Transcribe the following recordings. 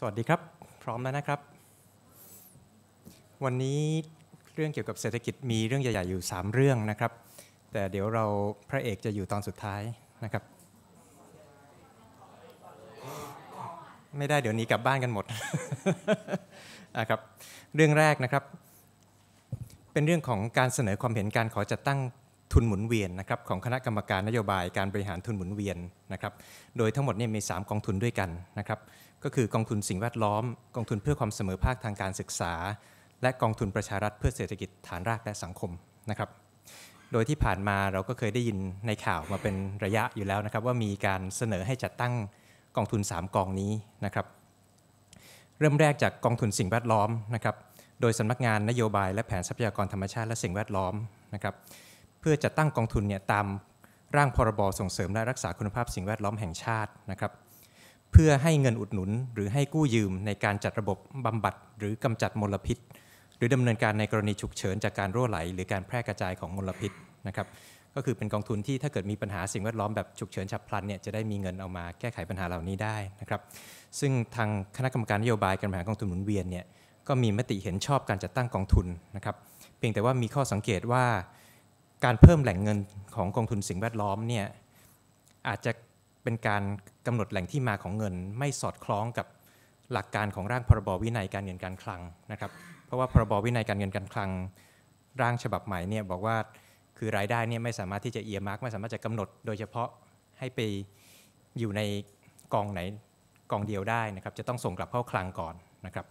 สวัสดีครับ พร้อมแล้วนะครับ วันนี้ เรื่องเกี่ยวกับเศรษฐกิจมีเรื่องใหญ่ๆอยู่ 3 เรื่องนะครับ แต่เดี๋ยวเราพระเอกจะอยู่ตอนสุดท้ายนะครับ ไม่ได้เดี๋ยวนี้ กลับบ้านกันหมดนะครับเรื่องแรกนะครับ เป็นเรื่องของการเสนอความเห็นการขอจัดตั้งทุนหมุนเวียนนะครับของคณะกรรมการนโยบายการบริหารทุนหมุนเวียนนะครับ โดยทั้งหมดเนี่ยมี 3 กองทุนด้วยกันนะครับ ก็คือกองทุนสิ่งแวดล้อม กองทุนเพื่อความเสมอภาคทางการศึกษา และกองทุนประชารัฐเพื่อเศรษฐกิจฐานรากและสังคมนะครับ โดยที่ผ่านมาเราก็เคยได้ยินในข่าวมาเป็นระยะอยู่แล้วนะครับว่ามีการเสนอให้จัดตั้งกองทุน 3 กองนี้นะครับ เริ่มแรกจากกองทุนสิ่งแวดล้อมนะครับ โดยสำนักงานนโยบายและแผนทรัพยากรธรรมชาติและสิ่งแวดล้อมนะครับพื่อจะตั้งกองทุนเนี่ยตามร่างพรบ ส่งเสริมและรักษาคุณภาพสิ่งแวดล้อมแห่งชาตินะครับเพื่อให้เงินอุดหนุนหรือให้กู้ยืมในการจัดระบบบำบัดหรือกำจัดมลพิษหรือดำเนินการในกรณีฉุกเฉินจากการรั่วไหล หรือการแพร่กระจายของมลพิษนะครับก็คือเป็นกองทุนที่ถ้าเกิดมีปัญหาสิ่งแวดล้อมแบบฉุกเฉินฉับพลันเนี่ยจะได้มีเงินเอามาแก้ไขปัญหาเหล่านี้ได้นะครับซึ่งทางคณะกรรมการนโยบายการบริหากองทุนหมุนเวียนเนี่ยก็มีมติเห็นชอบการจัดตั้งกองทุนนะครับ เพียงแต่ว่ามีข้อสังเกตว่าการเพิ่มแหล่งเงินของกองทุนสิ่งแวดล้อมเนี่ยอาจจะเป็นการกำหนดแหล่งที่มาของเงินไม่สอดคล้องกับหลักการของร่างพรบวินัยการเงินการคลังนะครับ เพราะว่าพรบวินัยการเงินการคลัง ร่างฉบับใหม่เนี่ยบอกว่าคือรายได้เนี่ยไม่สามารถที่จะเอียมาร์กไม่สามารถจะกำหนด โดยเฉพาะให้ไปอยู่ในกองไหนกองเดียวได้นะครับ จะต้องส่งกลับเข้าคลังก่อนนะครับ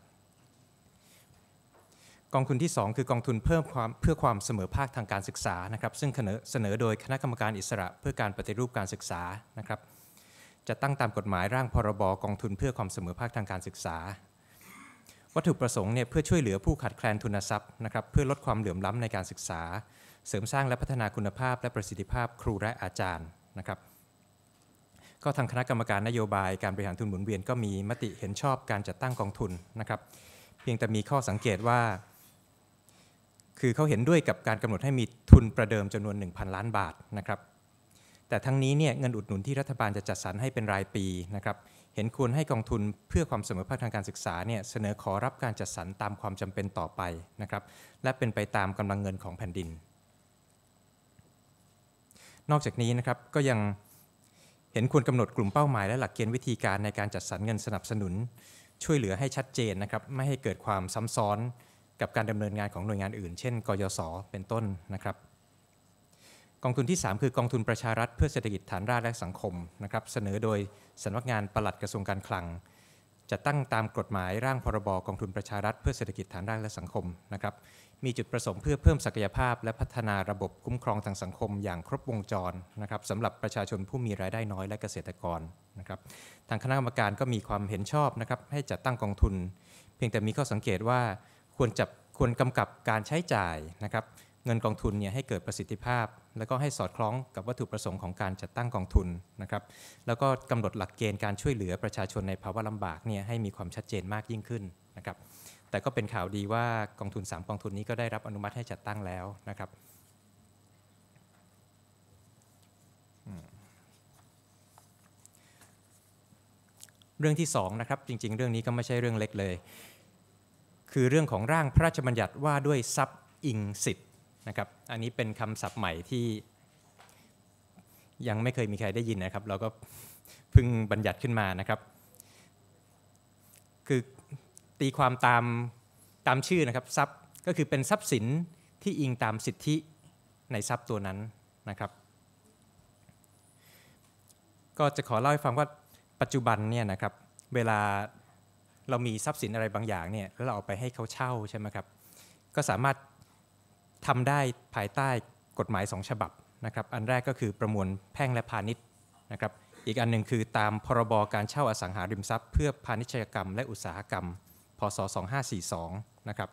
กองทุนที่ 2 คือกองทุนเพิ่มความเพื่อความเสมอภาคทางการศึกษานะครับ ซึ่งเสนอโดยคณะกรรมการอิสระเพื่อการปฏิรูปการศึกษานะครับจะตั้งตามกฎหมายร่างพรบกองทุนเพื่อความเสมอภาคทางการศึกษา วัตถุประสงค์เนี่ยเพื่อช่วยเหลือผู้ขาดแคลนทุนทรัพย์นะครับเพื่อลดความเหลื่อมล้ำในการศึกษา เสริมสร้างและพัฒนาคุณภาพ และประสิทธิภาพครูและอาจารย์นะครับก็ทางคณะกรรมการนโยบายการบริหารทุนหมุนเวียนก็มีมติเห็นชอบการจัดตั้งกองทุนนะครับเพียงแต่มีข้อสังเกตว่าคือเขาเห็นด้วยกับการกำหนดให้มีทุนประเดิมจำนวน 1,000 ล้านบาทนะครับแต่ทั้งนี้เนี่ยเงินอุดหนุนที่รัฐบาลจะจัดสรรให้เป็นรายปีนะครับเห็นควรให้กองทุนเพื่อความเสมอภาคทางการศึกษาเนี่ยเสนอขอรับการจัดสรรตามความจำเป็นต่อไปนะครับและเป็นไปตามกำลังเงินของแผ่นดิน นอกจากนี้นะครับก็ยังเห็นควรกำหนดกลุ่มเป้าหมายและหลักเกณฑ์วิธีการในการจัดสรรเงินสนับสนุน ช่วยเหลือให้ชัดเจนนะครับไม่ให้เกิดความซ้ำซ้อนกับการดำเนินงานของหน่วยงานอื่นเช่น กยศเป็นต้นนะครับ กองทุนที่ 3 คือกองทุนประชารัฐเพื่อเศรษฐกิจฐานรากและสังคมนะครับ เสนอโดยสำนักงานปลัดกระทรวงการคลัง จะตั้งตามกฎหมายร่างพรบกองทุนประชารัฐเพื่อเศรษฐกิจฐานรากและสังคมนะครับ มีจุดประสงค์เพื่อเพิ่มศักยภาพ และพัฒนาระบบคุ้มครองทางสังคมอย่างครบวงจรนะครับสำหรับประชาชนผู้มีรายได้น้อยและเกษตรกรนะครับ ทางคณะกรรมการก็มีความเห็นชอบนะครับให้จัดตั้งกองทุน เพียงแต่มีข้อสังเกตว่าควรจับควรกำกับการใช้จ่ายนะครับเงินกองทุนเนี่ยให้เกิดประสิทธิภาพ แล้วก็ให้สอดคล้องกับวัตถุประสงค์ของการจัดตั้งกองทุนนะครับแล้วก็กำหนดหลักเกณฑ์การช่วยเหลือประชาชนในภาวะลำบากเนี่ยให้มีความชัดเจนมากยิ่งขึ้นนะครับแต่ก็เป็นข่าวดีว่ากองทุน 3 กองทุนนี้ก็ได้รับอนุมัติให้จัดตั้งแล้วนะครับเรื่องที่2นะครับจริงๆเรื่องนี้ก็ไม่ใช่เรื่องเล็กเลยคือเรื่องของร่างพระราชบัญญัติว่าด้วยทรัพย์อิงสิทธิ์นะครับ อันนี้เป็นคำศัพท์ใหม่ที่ยังไม่เคยมีใครได้ยินนะครับ เราก็เพิ่งบัญญัติขึ้นมานะครับ คือตีความตาม ตามชื่อนะครับทรัพย์ก็คือเป็นทรัพย์สินที่อิงตามสิทธิในทรัพย์ตัวนั้นนะครับ ก็จะขอเล่าให้ฟังว่าปัจจุบันเนี่ยนะครับเวลาเรามีทรัพย์สินอะไรบางอย่างเนี่ยแล้วเราเอาไปให้เขาเช่าใช่ไหมครับ ก็สามารถทำได้ภายใต้กฎหมาย 2 ฉบับนะครับ อันแรกก็คือประมวลแพ่งและพาณิชย์นะครับ อีกอันหนึ่งคือตามพรบการเช่าอสังหาริมทรัพย์เพื่อพาณิชยกรรมและอุตสาหกรรมพศ2542นะครับ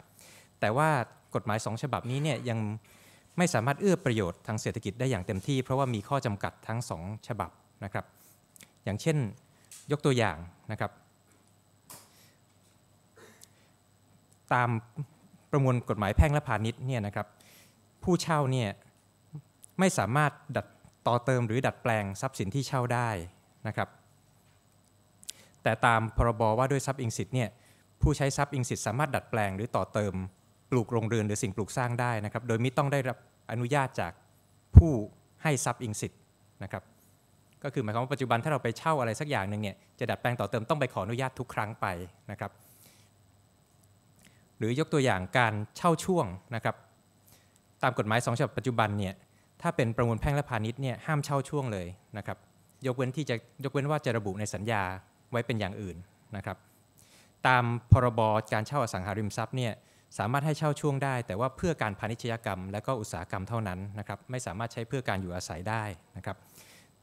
แต่ว่ากฎหมาย 2 ฉบับนี้เนี่ยยังไม่สามารถเอื้อประโยชน์ทางเศรษฐกิจได้อย่างเต็มที่เพราะว่ามีข้อจำกัดทั้ง 2 ฉบับนะครับ อย่างเช่นยกตัวอย่างนะครับตามประมวลกฎหมายแพ่งและพาณิชย์เนี่ยนะครับ ผู้เช่าเนี่ยไม่สามารถดัดต่อเติม หรือดัดแปลงทรัพย์สินที่เช่าได้นะครับ แต่ตามพรบว่าด้วยทรัพย์อิงสิทธิ์เนี่ยผู้ใช้ทรัพย์อิงสิทธิ์สามารถดัดแปลง หรือต่อเติมปลูกโรงเรือน หรือสิ่งปลูกสร้างได้นะครับ โดยไม่ต้องได้รับอนุญาตจากผู้ให้ทรัพย์อิงสิทธิ์นะครับ ก็คือหมายความว่าปัจจุบันถ้าเราไปเช่าอะไรสักอย่างหนึ่งเนี่ยจะดัดแปลงต่อเติมต้องไปขออนุญาตทุกครั้งไปนะครับหรือยกตัวอย่างการเช่าช่วงนะครับ ตามกฎหมายสองฉบับปัจจุบันเนี่ยถ้าเป็นประมวลแพ่งและพาณิชย์เนี่ยห้ามเช่าช่วงเลยนะครับ ยกเว้นที่จะยกเว้นว่าจะระบุในสัญญาไว้เป็นอย่างอื่นนะครับ ตามพรบการเช่าอสังหาริมทรัพย์เนี่ยสามารถให้เช่าช่วงได้ แต่ว่าเพื่อการพาณิชยกรรม และก็อุตสาหกรรมเท่านั้นนะครับ ไม่สามารถใช้เพื่อการอยู่อาศัยได้นะครับ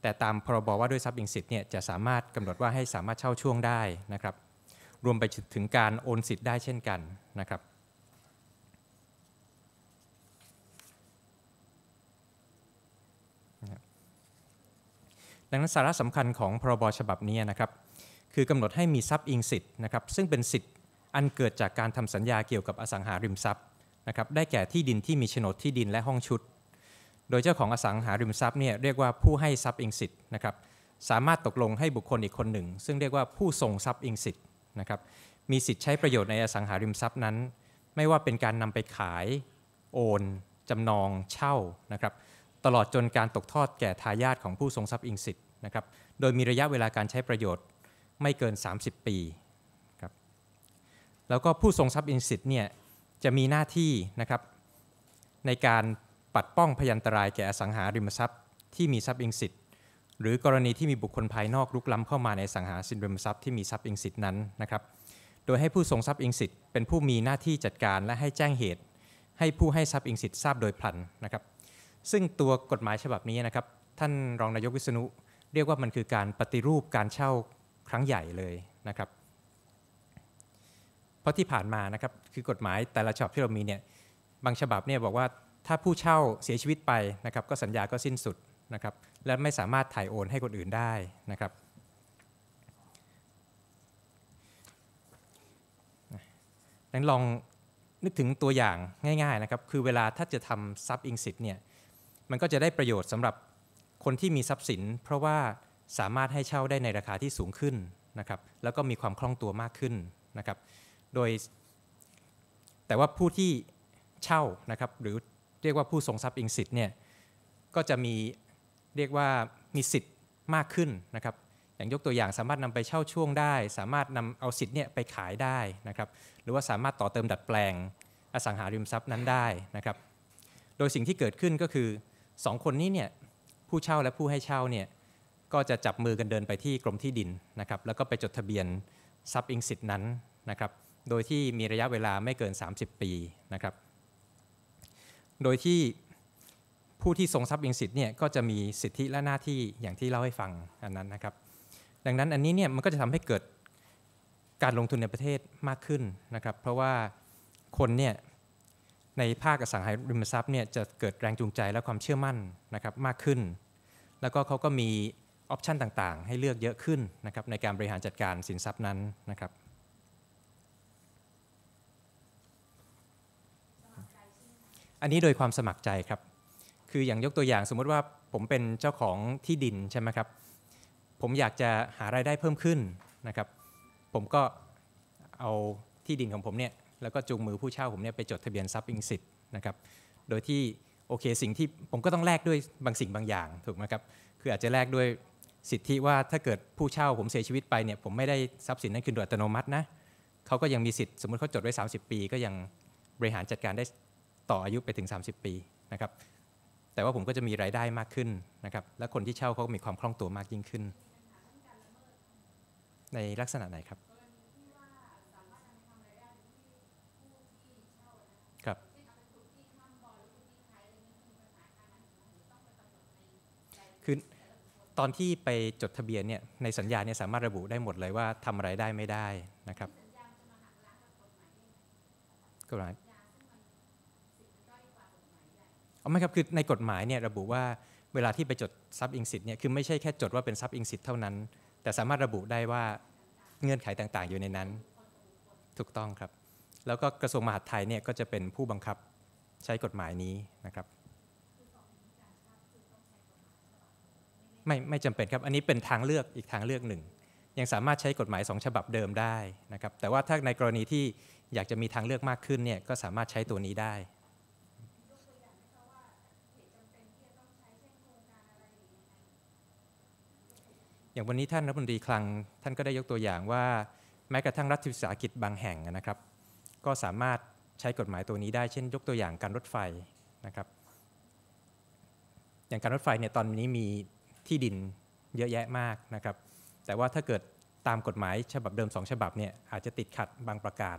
แต่ตามพรบว่าด้วยทรัพย์อิงสิทธิ์เนี่ยจะสามารถกำหนดว่าให้สามารถเช่าช่วงได้นะครับรวมไปถึงการโอนสิทธิ์ได้เช่นกันนะครับดังนั้นสาระสำคัญของพรบฉบับนี้นะครับ คือกำหนดให้มีทรัพย์อิงสิทธิ์นะครับซึ่งเป็นสิทธิ์อันเกิดจากการทำสัญญาเกี่ยวกับอสังหาริมทรัพย์นะครับได้แก่ที่ดินที่มีโฉนดที่ดินและห้องชุด โดยเจ้าของอสังหาริมทรัพย์เนี่ยเรียกว่าผู้ให้ทรัพย์อิงสิทธิ์นะครับสามารถตกลงให้บุคคลอีกคนหนึ่ง ซึ่งเรียกว่าผู้ส่งทรัพย์อิงสิทธิ์นะครับมีสิทธิ์ใช้ประโยชน์ในอสังหาริมทรัพย์นั้น ไม่ว่าเป็นการนำไปขาย โอนจำนอง เช่านะครับตลอดจนการตกทอดแก่ทายาทของผู้ทรงทรัพย์อิงสิทธิ์นะครับโดยมีระยะเวลาการใช้ประโยชน์ไม่เกิน 30 ปีครับแล้วก็ผู้ทรงทรัพย์อิงสิทธิ์เนี่ยจะมีหน้าที่นะครับในการปัดป้องพยันตรายแก่อสังหาริมทรัพย์ที่มีทรัพย์อิงสิทธิ์หรือกรณีที่มีบุคคลภายนอกลุกล้ำเข้ามาในสังหาสินทรัพย์ทรัพย์ที่มีทรัพย์อิงสิทธินั้นนะครับ โดยให้ผู้ทรงทรัพย์อิงสิทธิ์เป็นผู้มีหน้าที่จัดการและให้แจ้งเหตุ ให้ผู้ให้ทรัพย์อิงสิทธิ์ทราบโดยพลันนะครับ ซึ่งตัวกฎหมายฉบับนี้นะครับท่านรองนายกวิษณุเรียกว่ามันคือการปฏิรูปการเช่าครั้งใหญ่เลยนะครับ เพราะที่ผ่านมานะครับคือกฎหมายแต่ละฉบับที่เรามีเนี่ยบางฉบับเนี่ยบอกว่า ถ้าผู้เช่าเสียชีวิตไปนะครับก็สัญญาก็สิ้นสุดนะครับและไม่สามารถถ่ายโอนให้คนอื่นได้นะครับดังลองนึกถึงตัวอย่างง่ายๆนะครับ คือเวลาถ้าจะทำซับอิงสิทธิ์เนี่ย มันก็จะได้ประโยชน์สำหรับคนที่มีทรัพย์สิน เพราะว่าสามารถให้เช่าได้ในราคาที่สูงขึ้นนะครับ แล้วก็มีความคล่องตัวมากขึ้นนะครับ โดย แต่ว่าผู้ที่เช่านะครับ หรือเรียกว่าผู้ทรงทรัพย์อิงสิทธิ์เนี่ย ก็จะมีเรียกว่ามีสิทธิ์มากขึ้นนะครับ อย่างยกตัวอย่างสามารถนำไปเช่าช่วงได้ สามารถนำเอาสิทธิ์เนี่ยไปขายได้นะครับ หรือว่าสามารถต่อเติมดัดแปลงอสังหาริมทรัพย์นั้นได้นะครับ โดยสิ่งที่เกิดขึ้นก็คือ 2 คนนี้เนี่ยผู้เช่าและผู้ให้เช่าเนี่ยก็จะจับมือกันเดินไปที่กรมที่ดินนะครับแล้วก็ไปจดทะเบียนทรัพย์อิงสิทธิ์นั้นนะครับ โดยที่มีระยะเวลาไม่เกิน 30 ปีนะครับ โดยที่ผู้ที่ทรงทรัพย์อิงสิทธิ์เนี่ยก็จะมีสิทธิและหน้าที่อย่างที่เล่าให้ฟังอันนั้นนะครับ ดังนั้นอันนี้เนี่ยมันก็จะทำให้เกิดการลงทุนในประเทศมากขึ้นนะครับ เพราะว่าคนเนี่ยในภาคอสังหาริมทรัพย์เนี่ยจะเกิดแรงจูงใจและความเชื่อมั่นนะครับมากขึ้น แล้วก็เขาก็มีออปชันต่างๆให้เลือกเยอะขึ้นนะครับในการบริหารจัดการสินทรัพย์นั้นนะครับ อันนี้โดยความสมัครใจครับคืออย่างยกตัวอย่างสมมติว่าผมเป็นเจ้าของที่ดินใช่ไหมครับ ผมอยากจะหารายได้เพิ่มขึ้นนะครับ ผมก็เอาที่ดินของผมเนี่ยแล้วก็จูงมือผู้เช่าผมเนี่ยไปจดทะเบียนทรัพย์อิงสิทธิ์นะครับ โดยที่โอเคสิ่งที่ผมก็ต้องแลกด้วยบางสิ่งบางอย่างถูกไหมครับ คืออาจจะแลกด้วย สิทธิว่าถ้าเกิดผู้เช่าผมเสียชีวิตไปเนี่ยผมไม่ได้ทรัพย์สินนั้นคืนโดยอัตโนมัตินะเขาก็ยังมีสิทธิ์สมมติเขาจดไว้30 ปี ก็ยังบริหารจัดการได้ต่ออายุไปถึง 30 ปีนะครับแต่ว่าผมก็จะมีรายได้มากขึ้นนะครับ และคนที่เช่าเขาก็มีความคล่องตัวมากยิ่งขึ้น ในลักษณะไหนครับครับคือตอนที่ไปจดทะเบียนเนี่ยในสัญญาเนี่ยสามารถระบุได้หมดเลยว่าทำอะไรได้ไม่ได้นะครับกฎหมายเอาไม่ครับคือในกฎหมายเนี่ยระบุว่าเวลาที่ไปจดทรัพย์อิงสิทธิ์เนี่ยคือไม่ใช่แค่จดว่าเป็นทรัพย์อิงสิทธิ์เท่านั้น แต่สามารถระบุได้ว่าเงื่อนไขต่างๆอยู่ในนั้น ถูกต้องครับ แล้วก็กระทรวงมหาดไทยเนี่ยก็จะเป็นผู้บังคับใช้กฎหมายนี้นะครับ ไม่ไม่จำเป็นครับอันนี้เป็นทางเลือกอีกทางเลือกหนึ่ง ยังสามารถใช้กฎหมายสองฉบับเดิมได้นะครับแต่ว่าถ้าในกรณีที่อยากจะมีทางเลือกมากขึ้นเนี่ยก็สามารถใช้ตัวนี้ได้อย่างวันนี้ท่านรัฐมนตรีคลังท่านก็ได้ยกตัวอย่างว่า แม้กระทั่งรัฐวิสาหกิจบางแห่งนะครับ ก็สามารถใช้กฎหมายตัวนี้ได้เช่นยกตัวอย่างการรถไฟนะครับอย่างการรถไฟเนี่ยตอนนี้มีที่ดินเยอะแยะมากนะครับแต่ว่าถ้าเกิดตามกฎหมายฉบับเดิม 2 ฉบับเนี่ยอาจจะติดขัดบางประการ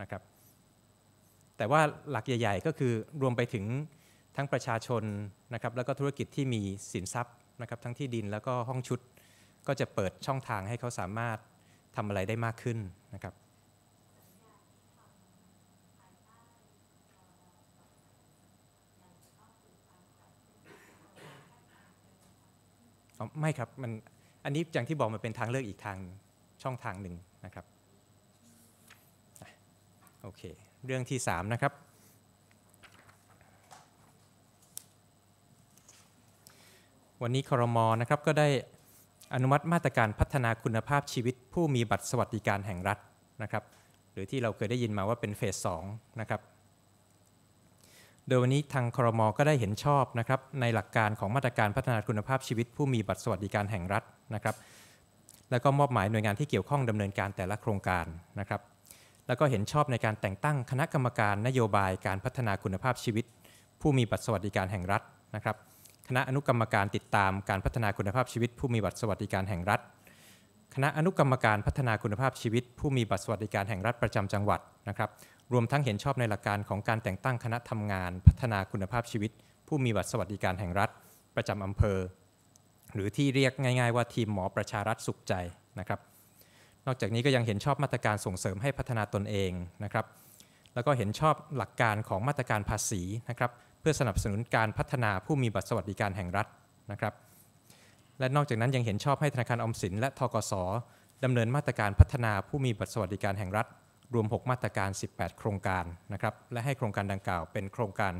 นะครับแต่ว่าหลักใหญ่ๆก็คือรวมไปถึงทั้งประชาชนนะครับแล้วก็ธุรกิจที่มีสินทรัพย์นะครับทั้งที่ดินแล้วก็ห้องชุดก็จะเปิดช่องทางให้เขาสามารถทำอะไรได้มากขึ้นนะครับ ไม่ครับมันอันนี้อย่างที่บอกมันเป็นทางเลือกอีกทางช่องทางหนึ่งนะครับ โอเค เรื่องที่ 3 นะครับ วันนี้ครม นะครับก็ได้อนุมัติมาตรการพัฒนาคุณภาพชีวิต ผู้มีบัตรสวัสดิการแห่งรัฐนะครับ หรือที่เราเคยได้ยินมาว่าเป็นเฟสสองนะครับโดยวันนี้ทางครมก็ได้เห็นชอบนะครับ ในหลักการของมาตรการพัฒนาคุณภาพชีวิต ผู้มีบัตรสวัสดิการแห่งรัฐนะครับ แล้วก็มอบหมายหน่วยงานที่เกี่ยวข้องดำเนินการแต่ละโครงการนะครับ แล้วก็เห็นชอบในการแต่งตั้งคณะกรรมการนโยบายการพัฒนาคุณภาพชีวิต ผู้มีบัตรสวัสดิการแห่งรัฐนะครับคณะอนุกรรมการติดตามการพัฒนาคุณภาพชีวิตผู้มีบัตรสวัสดิการแห่งรัฐ คณะอนุกรรมการพัฒนาคุณภาพชีวิตผู้มีบัตรสวัสดิการแห่งรัฐประจำจังหวัดนะครับ รวมทั้งเห็นชอบในหลักการของการแต่งตั้งคณะทำงาน พัฒนาคุณภาพชีวิต ผู้มีบัตรสวัสดิการแห่งรัฐ ประจำอำเภอ หรือที่เรียกง่ายๆว่าทีมหมอประชารัฐสุขใจนะครับ นอกจากนี้ก็ยังเห็นชอบมาตรการส่งเสริมให้พัฒนาตนเองนะครับ แล้วก็เห็นชอบหลักการของมาตรการภาษีนะครับเพื่อสนับสนุนการพัฒนาผู้มีบัตรสวัสดิการแห่งรัฐนะครับ และนอกจากนั้นยังเห็นชอบให้ธนาคารอมสิน และทกศดำเนินมาตรการพัฒนาผู้มีบัตรสวัสดิการแห่งรัฐ รวม 6 มาตรการ 18 โครงการนะครับและให้โครงการดังกล่าวเป็นโครงการ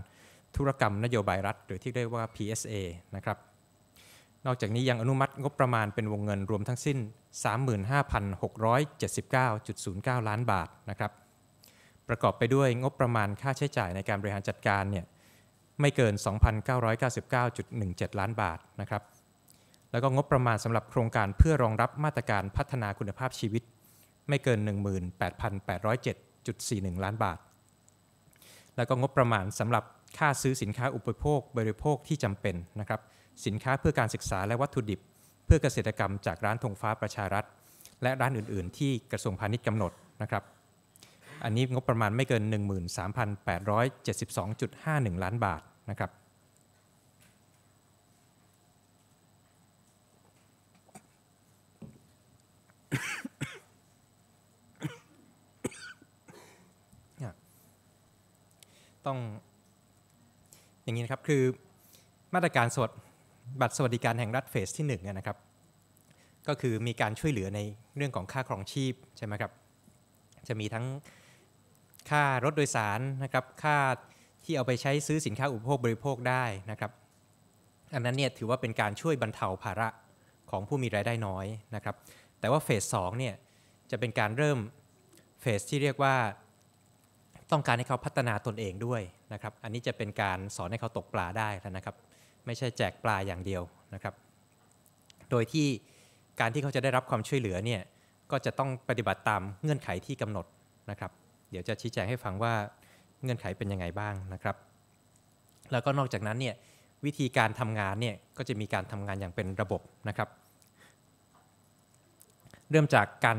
ธุรกรรมนโยบายรัฐ หรือที่เรียกว่า PSA นะครับนอกจากนี้ยังอนุมัติ งบประมาณเป็นวงเงิน รวมทั้งสิ้น 35,679.09 ล้านบาทนะครับประกอบไปด้วยงบประมาณค่าใช้จ่ายในการบริหารจัดการเนี่ยไม่เกิน 2,999.17 ล้านบาทนะครับ แล้วก็งบประมาณสำหรับโครงการเพื่อรองรับมาตรการพัฒนาคุณภาพชีวิต ไม่เกิน 18,807.41 ล้านบาท แล้วก็งบประมาณสำหรับค่าซื้อสินค้าอุปโภคบริโภคที่จำเป็นนะครับ สินค้าเพื่อการศึกษาและวัตถุดิบ เพื่อเกษตรกรรมจากร้านธงฟ้าประชารัฐ และร้านอื่น ๆ ที่กระทรวงพาณิชย์กำหนดนะครับอันนี้งบประมาณไม่เกิน 13,872.51 ล้านบาท นะครับ ต้อง อย่างนี้นะครับ คือมาตรการสดบัตรสวัสดิการแห่งรัฐเฟสที่1นะครับ ก็คือมีการช่วยเหลือในเรื่องของค่าครองชีพ ใช่ไหมครับ จะมีทั้งค่ารถโดยสารนะครับ ค่าที่เอาไปใช้ซื้อสินค้าอุปโภคบริโภคได้นะครับ อันนั้นเนี่ยถือว่าเป็นการช่วยบรรเทาภาระของผู้มีรายได้น้อยนะครับ แต่ว่าเฟสสองเนี่ยจะเป็นการเริ่มเฟสที่เรียกว่า ต้องการให้เขาพัฒนาตนเองด้วยนะครับ อันนี้จะเป็นการสอนให้เขาตกปลาได้แล้วนะครับ ไม่ใช่แจกปลาอย่างเดียวนะครับ โดยที่การที่เขาจะได้รับความช่วยเหลือเนี่ยก็จะต้องปฏิบัติตามเงื่อนไขที่กำหนดนะครับเดี๋ยวจะชี้แจงให้ฟังว่าเงื่อนไขเป็นยังไงบ้างนะครับ แล้วก็นอกจากนั้นเนี่ยวิธีการทำงานเนี่ยก็จะมีการทำงานอย่างเป็นระบบนะครับ เริ่มจากการ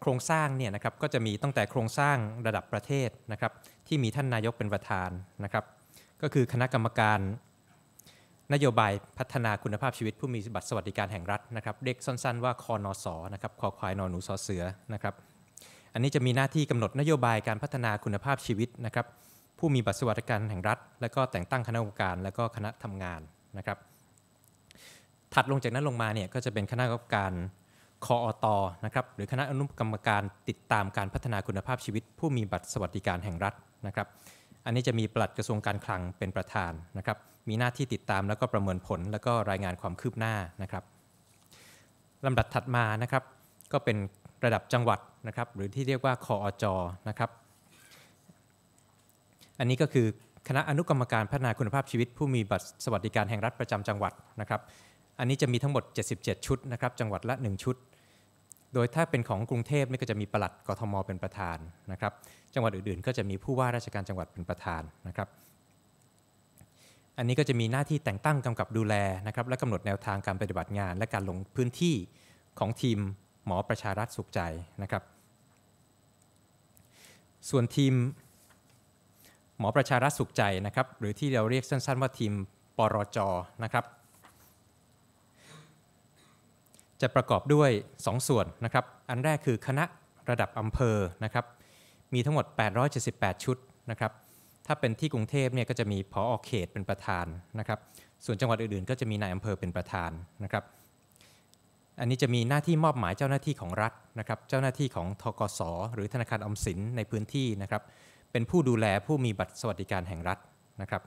โครงสร้างเนี่ยนะครับก็จะมีตั้งแต่โครงสร้างระดับประเทศนะครับ ที่มีท่านนายกเป็นประธานนะครับ ก็คือคณะกรรมการ นโยบายพัฒนาคุณภาพชีวิตผู้มีบัตรสวัสดิการแห่งรัฐนะครับเรียกสั้น ๆ ว่าคอนอสอนะครับคอควายนอนหนูสอเสือนะครับอันนี้จะมีหน้าที่กำหนดนโยบายการพัฒนาคุณภาพชีวิตนะครับ ผู้มีบัตรสวัสดิการแห่งรัฐ และก็แต่งตั้งคณะกรรมการและก็คณะทำงานนะครับ ถัดลงจากนั้นลงมาเนี่ยก็จะเป็นคณะกรรมการคออตอนะครับหรือคณะอนุกรรมการติดตามการพัฒนาคุณภาพชีวิต ผู้มีบัตรสวัสดิการแห่งรัฐนะครับ อันนี้จะมีปลัดกระทรวงการคลังเป็นประธานนะครับมีหน้าที่ติดตามแล้วก็ประเมินผล แล้วก็รายงานความคืบหน้านะครับลำดับถัดมานะครับก็เป็นระดับจังหวัดนะครับหรือที่เรียกว่า คออจอนะครับอันนี้ก็คือคณะอนุกรรมการพัฒนาคุณภาพชีวิตผู้มีบัตรสวัสดิการแห่งรัฐประจำจังหวัดนะครับอันนี้จะมีทั้งหมด 77 ชุดนะครับจังหวัดละ 1 ชุด โดยถ้าเป็นของกรุงเทพนี่ก็จะมีประหลัดกทมเป็นประธานนะครับจังหวัดอื่น ๆ ก็จะมีผู้ว่าราชการจังหวัดเป็นประธานนะครับอันนี้ก็จะมีหน้าที่แต่งตั้งกำกับดูแลนะครับและกำหนดแนวทางการปฏิบัติงาน และการลงพื้นที่ของทีมหมอประชารัฐสุขใจนะครับ ส่วนทีม หมอประชารัฐสุขใจนะครับหรือที่เราเรียกสั้นๆ ว่าทีม ปรจนะครับ จะประกอบด้วย 2 ส่วนนะครับ อันแรกคือคณะระดับอำเภอนะครับ มีทั้งหมด 878 ชุดนะครับ ถ้าเป็นที่กรุงเทพเนี่ยก็จะมีพออเขตเป็นประธานนะครับ ส่วนจังหวัดอื่นๆ ก็จะมีนายอำเภอเป็นประธานนะครับอันนี้จะมีหน้าที่มอบหมายเจ้าหน้าที่ของรัฐนะครับ เจ้าหน้าที่ของทกศหรือธนาคารอมสินในพื้นที่นะครับ เป็นผู้ดูแลผู้มีบัตรสวัสดิการแห่งรัฐนะครับ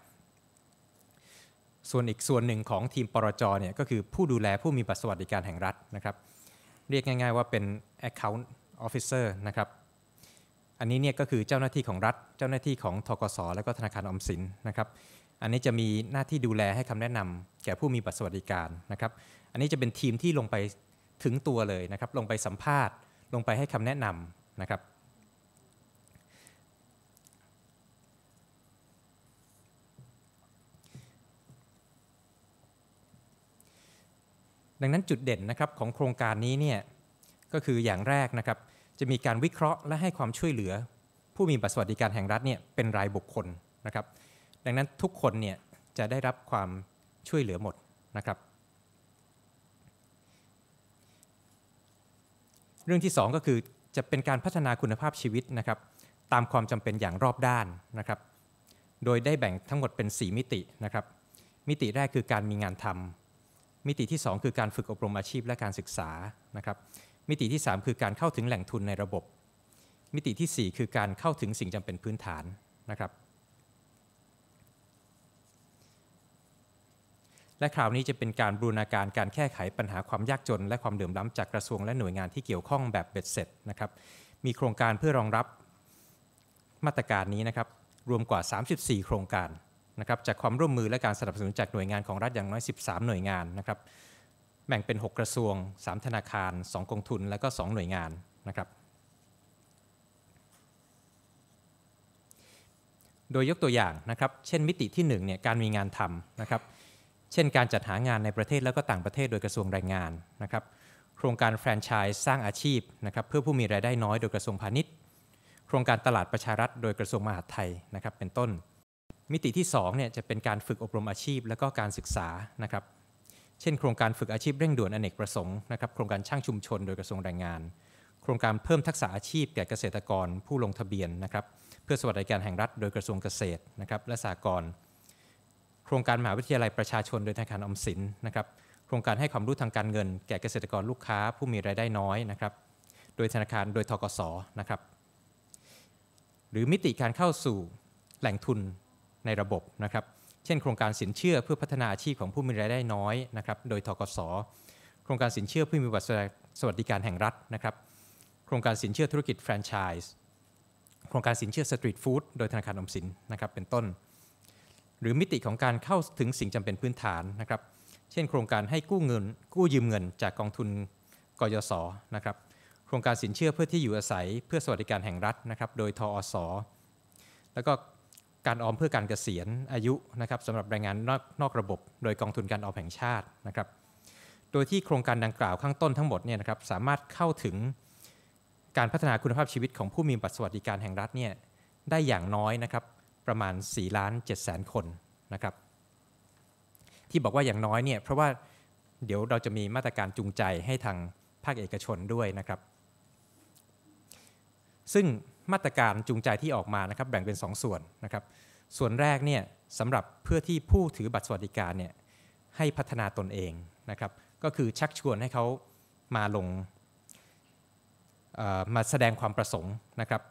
ส่วนอีกส่วนหนึ่งของทีมปรจเนี่ย ก็คือผู้ดูแลผู้มีบัตรสวัสดิการแห่งรัฐนะครับ เรียกง่ายๆว่าเป็น account officer นะครับ อันนี้เนี่ยก็คือเจ้าหน้าที่ของรัฐ เจ้าหน้าที่ของทกศและก็ธนาคารอมสินนะครับ อันนี้จะมีหน้าที่ดูแลให้คำแนะนำแก่ผู้มีบัตรสวัสดิการนะครับอันนี้จะเป็นทีมที่ลงไปถึงตัวเลยนะครับ ลงไปสัมภาษณ์ ลงไปให้คำแนะนำนะครับ ดังนั้นจุดเด่นนะครับของโครงการนี้เนี่ยก็คืออย่างแรกนะครับจะมีการวิเคราะห์และให้ความช่วยเหลือผู้มีบัตรสวัสดิการแห่งรัฐเนี่ย เป็นรายบุคคลนะครับ ดังนั้นทุกคนเนี่ย จะได้รับความช่วยเหลือหมดนะครับเรื่องที่ 2 ก็คือจะเป็นการพัฒนาคุณภาพชีวิตนะครับ ตามความจำเป็นอย่างรอบด้านนะครับ โดยได้แบ่งทั้งหมดเป็น 4 มิตินะครับ มิติแรกคือการมีงานทำ มิติที่ 2 คือการฝึกอบรมอาชีพและการศึกษานะครับ มิติที่ 3 คือการเข้าถึงแหล่งทุนในระบบ มิติที่ 4 คือการเข้าถึงสิ่งจำเป็นพื้นฐานนะครับและคราวนี้จะเป็นการบูรณาการการแก้ไขปัญหาความยากจน และความเดือดร้อนจากกระทรวงและหน่วยงานที่เกี่ยวข้องแบบเบ็ดเสร็จนะครับ มีโครงการเพื่อรองรับมาตรการนี้นะครับ รวมกว่า 34 โครงการนะครับ จากความร่วมมือและการสนับสนุนจากหน่วยงานของรัฐอย่างน้อย 13 หน่วยงานนะครับ แบ่งเป็น 6 กระทรวง 3 ธนาคาร 2กองทุน และก็ 2 หน่วยงานนะครับ โดยยกตัวอย่างนะครับ เช่นมิติที่1เนี่ยการมีงานทำนะครับช่นการจัดหางานในประเทศแล้วก็ต่างประเทศโดยกระทรวงแรงงานนะครับ โครงการแฟรนไชส์สร้างอาชีพนะครับเพื่อผู้มีรายได้น้อยโดยกระทรวงพาณิชย์ โครงการตลาดประชารัฐโดยกระทรวงมหาดไทยนะครับเป็นต้น มิติที่2เนี่ยจะเป็นการฝึกอบรมอาชีพและก็การศึกษานะครับเช่น โครงการฝึกอาชีพเร่งด่วนอเนกประสงค์นะครับโครงการช่างชุมชนโดยกระทรวงแรงงาน โครงการเพิ่มทักษะอาชีพแก่เกษตรกรผู้ลงทะเบียนนะครับเพื่อสวัสดิการแห่งรัฐ โดยกระทรวงเกษตรนะครับและสหกรณ์โครงการมหาวิทยาลัยประชาชนโดยธนาคารอมสินนะครับ โครงการให้ความรู้ทางการเงิน แก่เกษตรกรลูกค้าผู้มีรายได้น้อยนะครับโดยธนาคารโดยทกศนะครับหรือมิติการเข้าสู่แหล่งทุนในระบบนะครับเช่น โครงการสินเชื่อเพื่อพัฒนาอาชีพของผู้มีรายได้น้อยนะครับโดยทกศโครงการสินเชื่อผู้มีบัตรสวัสดิการแห่งรัฐนะครับ โครงการสินเชื่อธุรกิจแฟรนไชส์โครงการสินเชื่อสตรีทฟู้ดโดยธนาคารอมสินนะครับเป็นต้นหรือมิติของการเข้าถึงสิ่งจำเป็นพื้นฐานนะครับ เช่นโครงการให้กู้เงิน กู้ยืมเงินจากกองทุนกยศนะครับ โครงการสินเชื่อเพื่อที่อยู่อาศัย เพื่อสวัสดิการแห่งรัฐนะครับ โดยทอสแล้วก็การออมเพื่อการเกษียณอายุนะครับสำหรับแรงงานนอกนอกระบบ โดยกองทุนการออมแห่งชาตินะครับ โดยที่โครงการดังกล่าวข้างต้นทั้งหมดเนี่ยนะครับสามารถเข้าถึง การพัฒนาคุณภาพชีวิตของผู้มีบัตรสวัสดิการแห่งรัฐเนี่ยได้อย่างน้อยนะครับประมาณ4ล้าน7แสนคนนะครับ ที่บอกว่าอย่างน้อยเนี่ย เพราะว่าเดี๋ยวเราจะมีมาตรการจูงใจให้ทางภาคเอกชนด้วยนะครับ ซึ่งมาตรการจูงใจที่ออกมานะครับแบ่งเป็น 2สส่วนนะครับ ส่วนแรกเนี่ยสำหรับเพื่อที่ผู้ถือบัตรสวัสดิการเนี่ยให้พัฒนาตนเองนะครับ ก็คือชักชวนให้เขามาลงมาแสดงความประสงค์นะครับ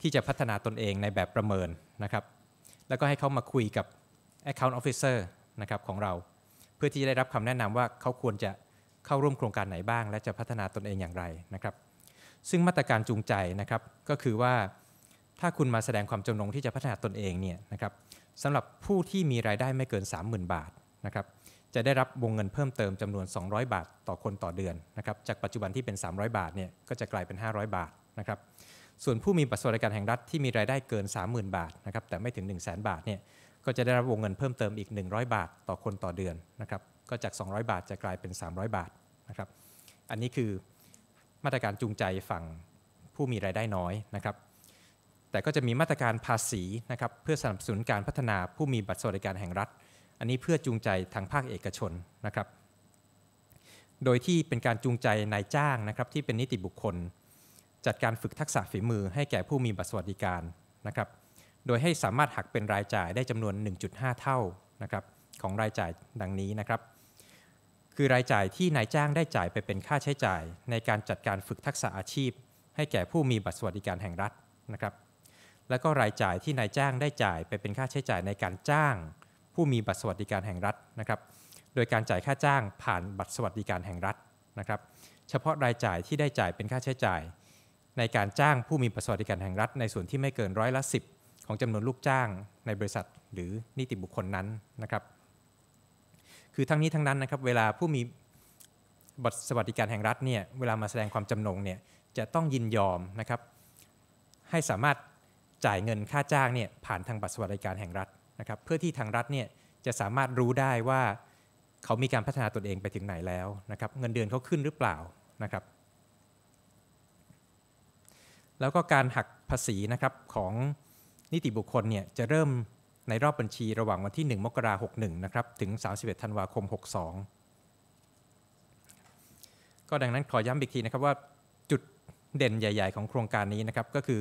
ที่จะพัฒนาตนเองในแบบประเมินนะครับแล้วก็ให้เขามาคุยกับ Account Officer นะครับของเรา เพื่อที่จะได้รับคำแนะนำว่า เขาควรจะเข้าร่วมโครงการไหนบ้าง และจะพัฒนาตนเองอย่างไรนะครับซึ่งมาตรการจูงใจนะครับก็คือว่าถ้าคุณมาแสดงความจำนงที่จะพัฒนาตนเองเนี่ยนะครับสำหรับผู้ที่มีรายได้ไม่เกิน 30,000 บาทนะครับจะได้รับวงเงินเพิ่มเติมจำนวน 200 บาทต่อคนต่อเดือนนะครับจากปัจจุบันที่เป็น 300 บาทเนี่ยก็จะกลายเป็น 500 บาทนะครับส่วนผู้มีบัตรสวัสดิการแห่งรัฐที่มีรายได้เกิน 30,000 บาทนะครับแต่ไม่ถึง 1 0 0 0 0แบาทเนี่ยก็จะได้รับวงเงินเพิ่มเติมอีก 100 บาทต่อคนต่อเดือนนะครับก็จาก200 บาทจะกลายเป็น 300 บาทนะครับอันนี้คือมาตรการจูงใจฝั่งผู้มีรายได้น้อยนะครับแต่ก็จะมีมาตรการภาษีนะครับเพื่อสนับสนุนการพัฒนาผู้มีบัตรสวัสดิการแห่งรัฐ อันนี้เพื่อจูงใจทางภาคเอกชนนะครับโดยที่เป็นการจูงใจนายจ้างนะครับที่เป็นนิติบุคคลจัดการฝึกทักษะฝีมือให้แก่ผู้มีบัตรสวัสดิการนะครับ โดยให้สามารถหักเป็นรายจ่ายได้จำนวน 1.5 เท่านะครับของรายจ่ายดังนี้นะครับ คือรายจ่ายที่นายจ้างได้จ่ายไปเป็นค่าใช้จ่าย ในการจัดการฝึกทักษะอาชีพ ให้แก่ผู้มีบัตรสวัสดิการแห่งรัฐนะครับ แล้วก็รายจ่ายที่นายจ้างได้จ่ายไปเป็นค่าใช้จ่ายในการจ้าง ผู้มีบัตรสวัสดิการแห่งรัฐนะครับ โดยการจ่ายค่าจ้างผ่านบัตรสวัสดิการแห่งรัฐนะครับ เฉพาะรายจ่ายที่ได้จ่ายเป็นค่าใช้จ่ายในการจ้างผู้มีประสวัสดิการแห่งรัฐ ในส่วนที่ไม่เกินร้อยละ10ของจำนวนลูกจ้างในบริษัทหรือนิติบุคคลนั้นนะครับ คือทั้งนี้ทั้งนั้นนะครับ เวลาผู้มีบัตรสวัสดิการแห่งรัฐเนี่ยเวลามาแสดงความจำนงเนี่ยจะต้องยินยอมนะครับ ให้สามารถจ่ายเงินค่าจ้างเนี่ยผ่านทางบัตรสวัสดิการแห่งรัฐนะครับ เพื่อที่ทางรัฐเนี่ยจะสามารถรู้ได้ว่าเขามีการพัฒนาตนเองไปถึงไหนแล้วนะครับ เงินเดือนเขาขึ้นหรือเปล่านะครับแล้วก็การหักภาษีนะครับของนิติบุคคลเนี่ยจะเริ่มในรอบบัญชีระหว่างวันที่ 1 มกราคม 61 นะครับถึง 31 ธันวาคม 62 ก็ดังนั้นขอย้ำอีกทีนะครับว่าจุดเด่นใหญ่ๆของโครงการนี้นะครับก็คือ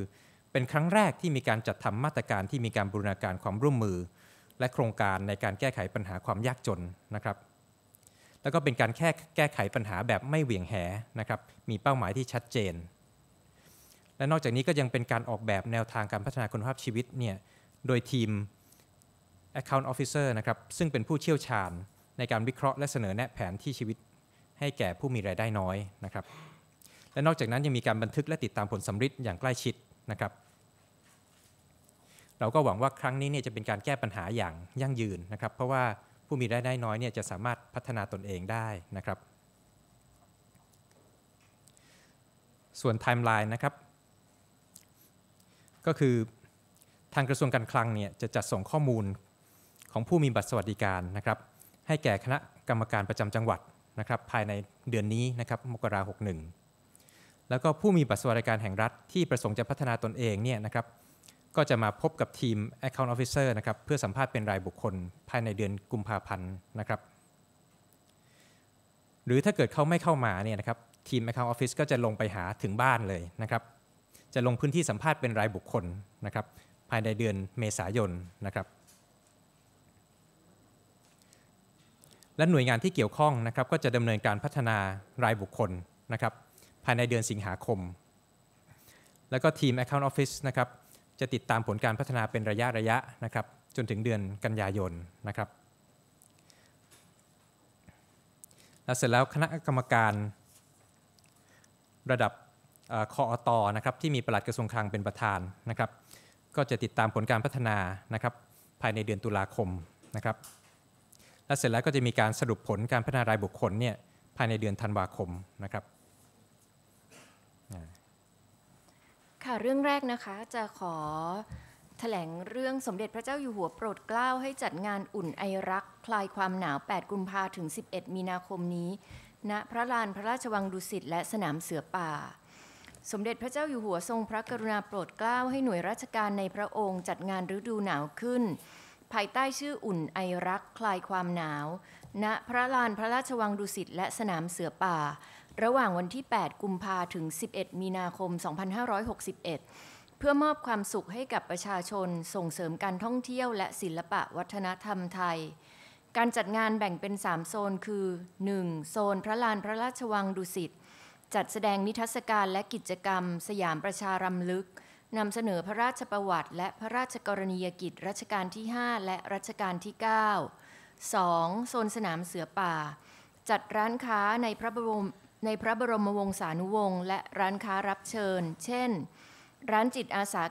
เป็นครั้งแรกที่มีการจัดทำมาตรการที่มีการบูรณาการความร่วมมือ และโครงการในการแก้ไขปัญหาความยากจนนะครับแล้วก็เป็นการแค่แก้ไขปัญหาแบบไม่เหวี่ยงแหนะครับมีเป้าหมายที่ชัดเจนและนอกจากนี้ก็ยังเป็นการออกแบบแนวทางการพัฒนาคุณภาพชีวิตเนี่ยโดยทีม Account Officer นะครับ ซึ่งเป็นผู้เชี่ยวชาญในการวิเคราะห์และเสนอแนะแผนที่ชีวิตให้แก่ผู้มีรายได้น้อยนะครับ และนอกจากนั้นยังมีการบันทึกและติดตามผลสำฤทธิ์อย่างใกล้ชิดนะครับ เราก็หวังว่าครั้งนี้เนี่ยจะเป็นการแก้ปัญหาอย่างยั่งยืนนะครับ เพราะว่าผู้มีรายได้น้อยเนี่ยจะสามารถพัฒนาตนเองได้นะครับ ส่วนไทม์ไลน์นะครับก็คือทางกระทรวงการคลังเนี่ยจะจัดส่งข้อมูลของผู้มีบัตรสวัสดิการนะครับ ให้แก่คณะกรรมการประจำจังหวัดนะครับ ภายในเดือนนี้นะครับมกราหกหนึ่งแล้วก็ผู้มีบัตรสวัสดิการแห่งรัฐที่ประสงค์จะพัฒนาตนเองเนี่ยนะครับ ก็จะมาพบกับทีม Account Officer นะครับเพื่อสัมภาษณ์เป็นรายบุคคล ภายในเดือนกุมภาพันธ์นะครับ หรือถ้าเกิดเขาไม่เข้ามาเนี่ยนะครับทีม Account Office ก็จะลงไปหาถึงบ้านเลยนะครับจะลงพื้นที่สัมภาษณ์เป็นรายบุคคลนะครับภายในเดือนเมษายนนะครับและหน่วยงานที่เกี่ยวข้องนะครับก็จะดำเนินการพัฒนารายบุคคลนะครับภายในเดือนสิงหาคม แล้วก็ทีม Account Office นะครับจะติดตามผลการพัฒนาเป็นระยะระยะนะครับจนถึงเดือนกันยายนนะครับแล้วเสร็จแล้วคณะกรรมการระดับคออตอนะครับที่มีปลัดกระทรวงคลังเป็นประธานนะครับก็จะติดตามผลการพัฒนานะครับภายในเดือนตุลาคมนะครับและเสร็จแล้วก็จะมีการสรุปผลการพัฒนารายบุคคลเนี่ยภายในเดือนธันวาคมนะครับค่ะเรื่องแรกนะคะจะขอถแถลงเรื่องสมเด็จพระเจ้าอยู่หัวโปรดเกล้าให้จัดงานอุ่นไอรักคลายความหนาว 8กุมภาถึง 11 มีนาคมนี้ณพระลานพระราชวังดุสิตและสนามเสือป่าสมเด็จพระเจ้าอยู่หัวทรงพระกรุณาโปรดเกล้าให้หน่วยราชการในพระองค์จัดงานฤดูหนาวขึ้น ภายใต้ชื่ออุ่นไอรักคลายความหนาว ณพระลานพระราชวังดุสิตและสนามเสือป่า ระหว่างวันที่ 8 กุมภาถึง 11 มีนาคม 2561 เพื่อมอบความสุขให้กับประชาชนส่งเสริมการท่องเที่ยวและศิลปะวัฒนธรรมไทย การจัดงานแบ่งเป็น3โซนคือ 1. โซนพระลานพระราชวังดุสิตจัดแสดงนิทรรศการและกิจกรรม สยามประชารำลึกนำเสนอพระราชประวัติและพระราชกรณียกิจรัชกาลที่ 5 และรัชกาลที่ 9 2. โซนสนามเสือป่า จัดร้านค้าในพระบรมในพระบรมวงศานุวงศ์และร้านค้ารับเชิญ เช่น ร้านจิตอาสา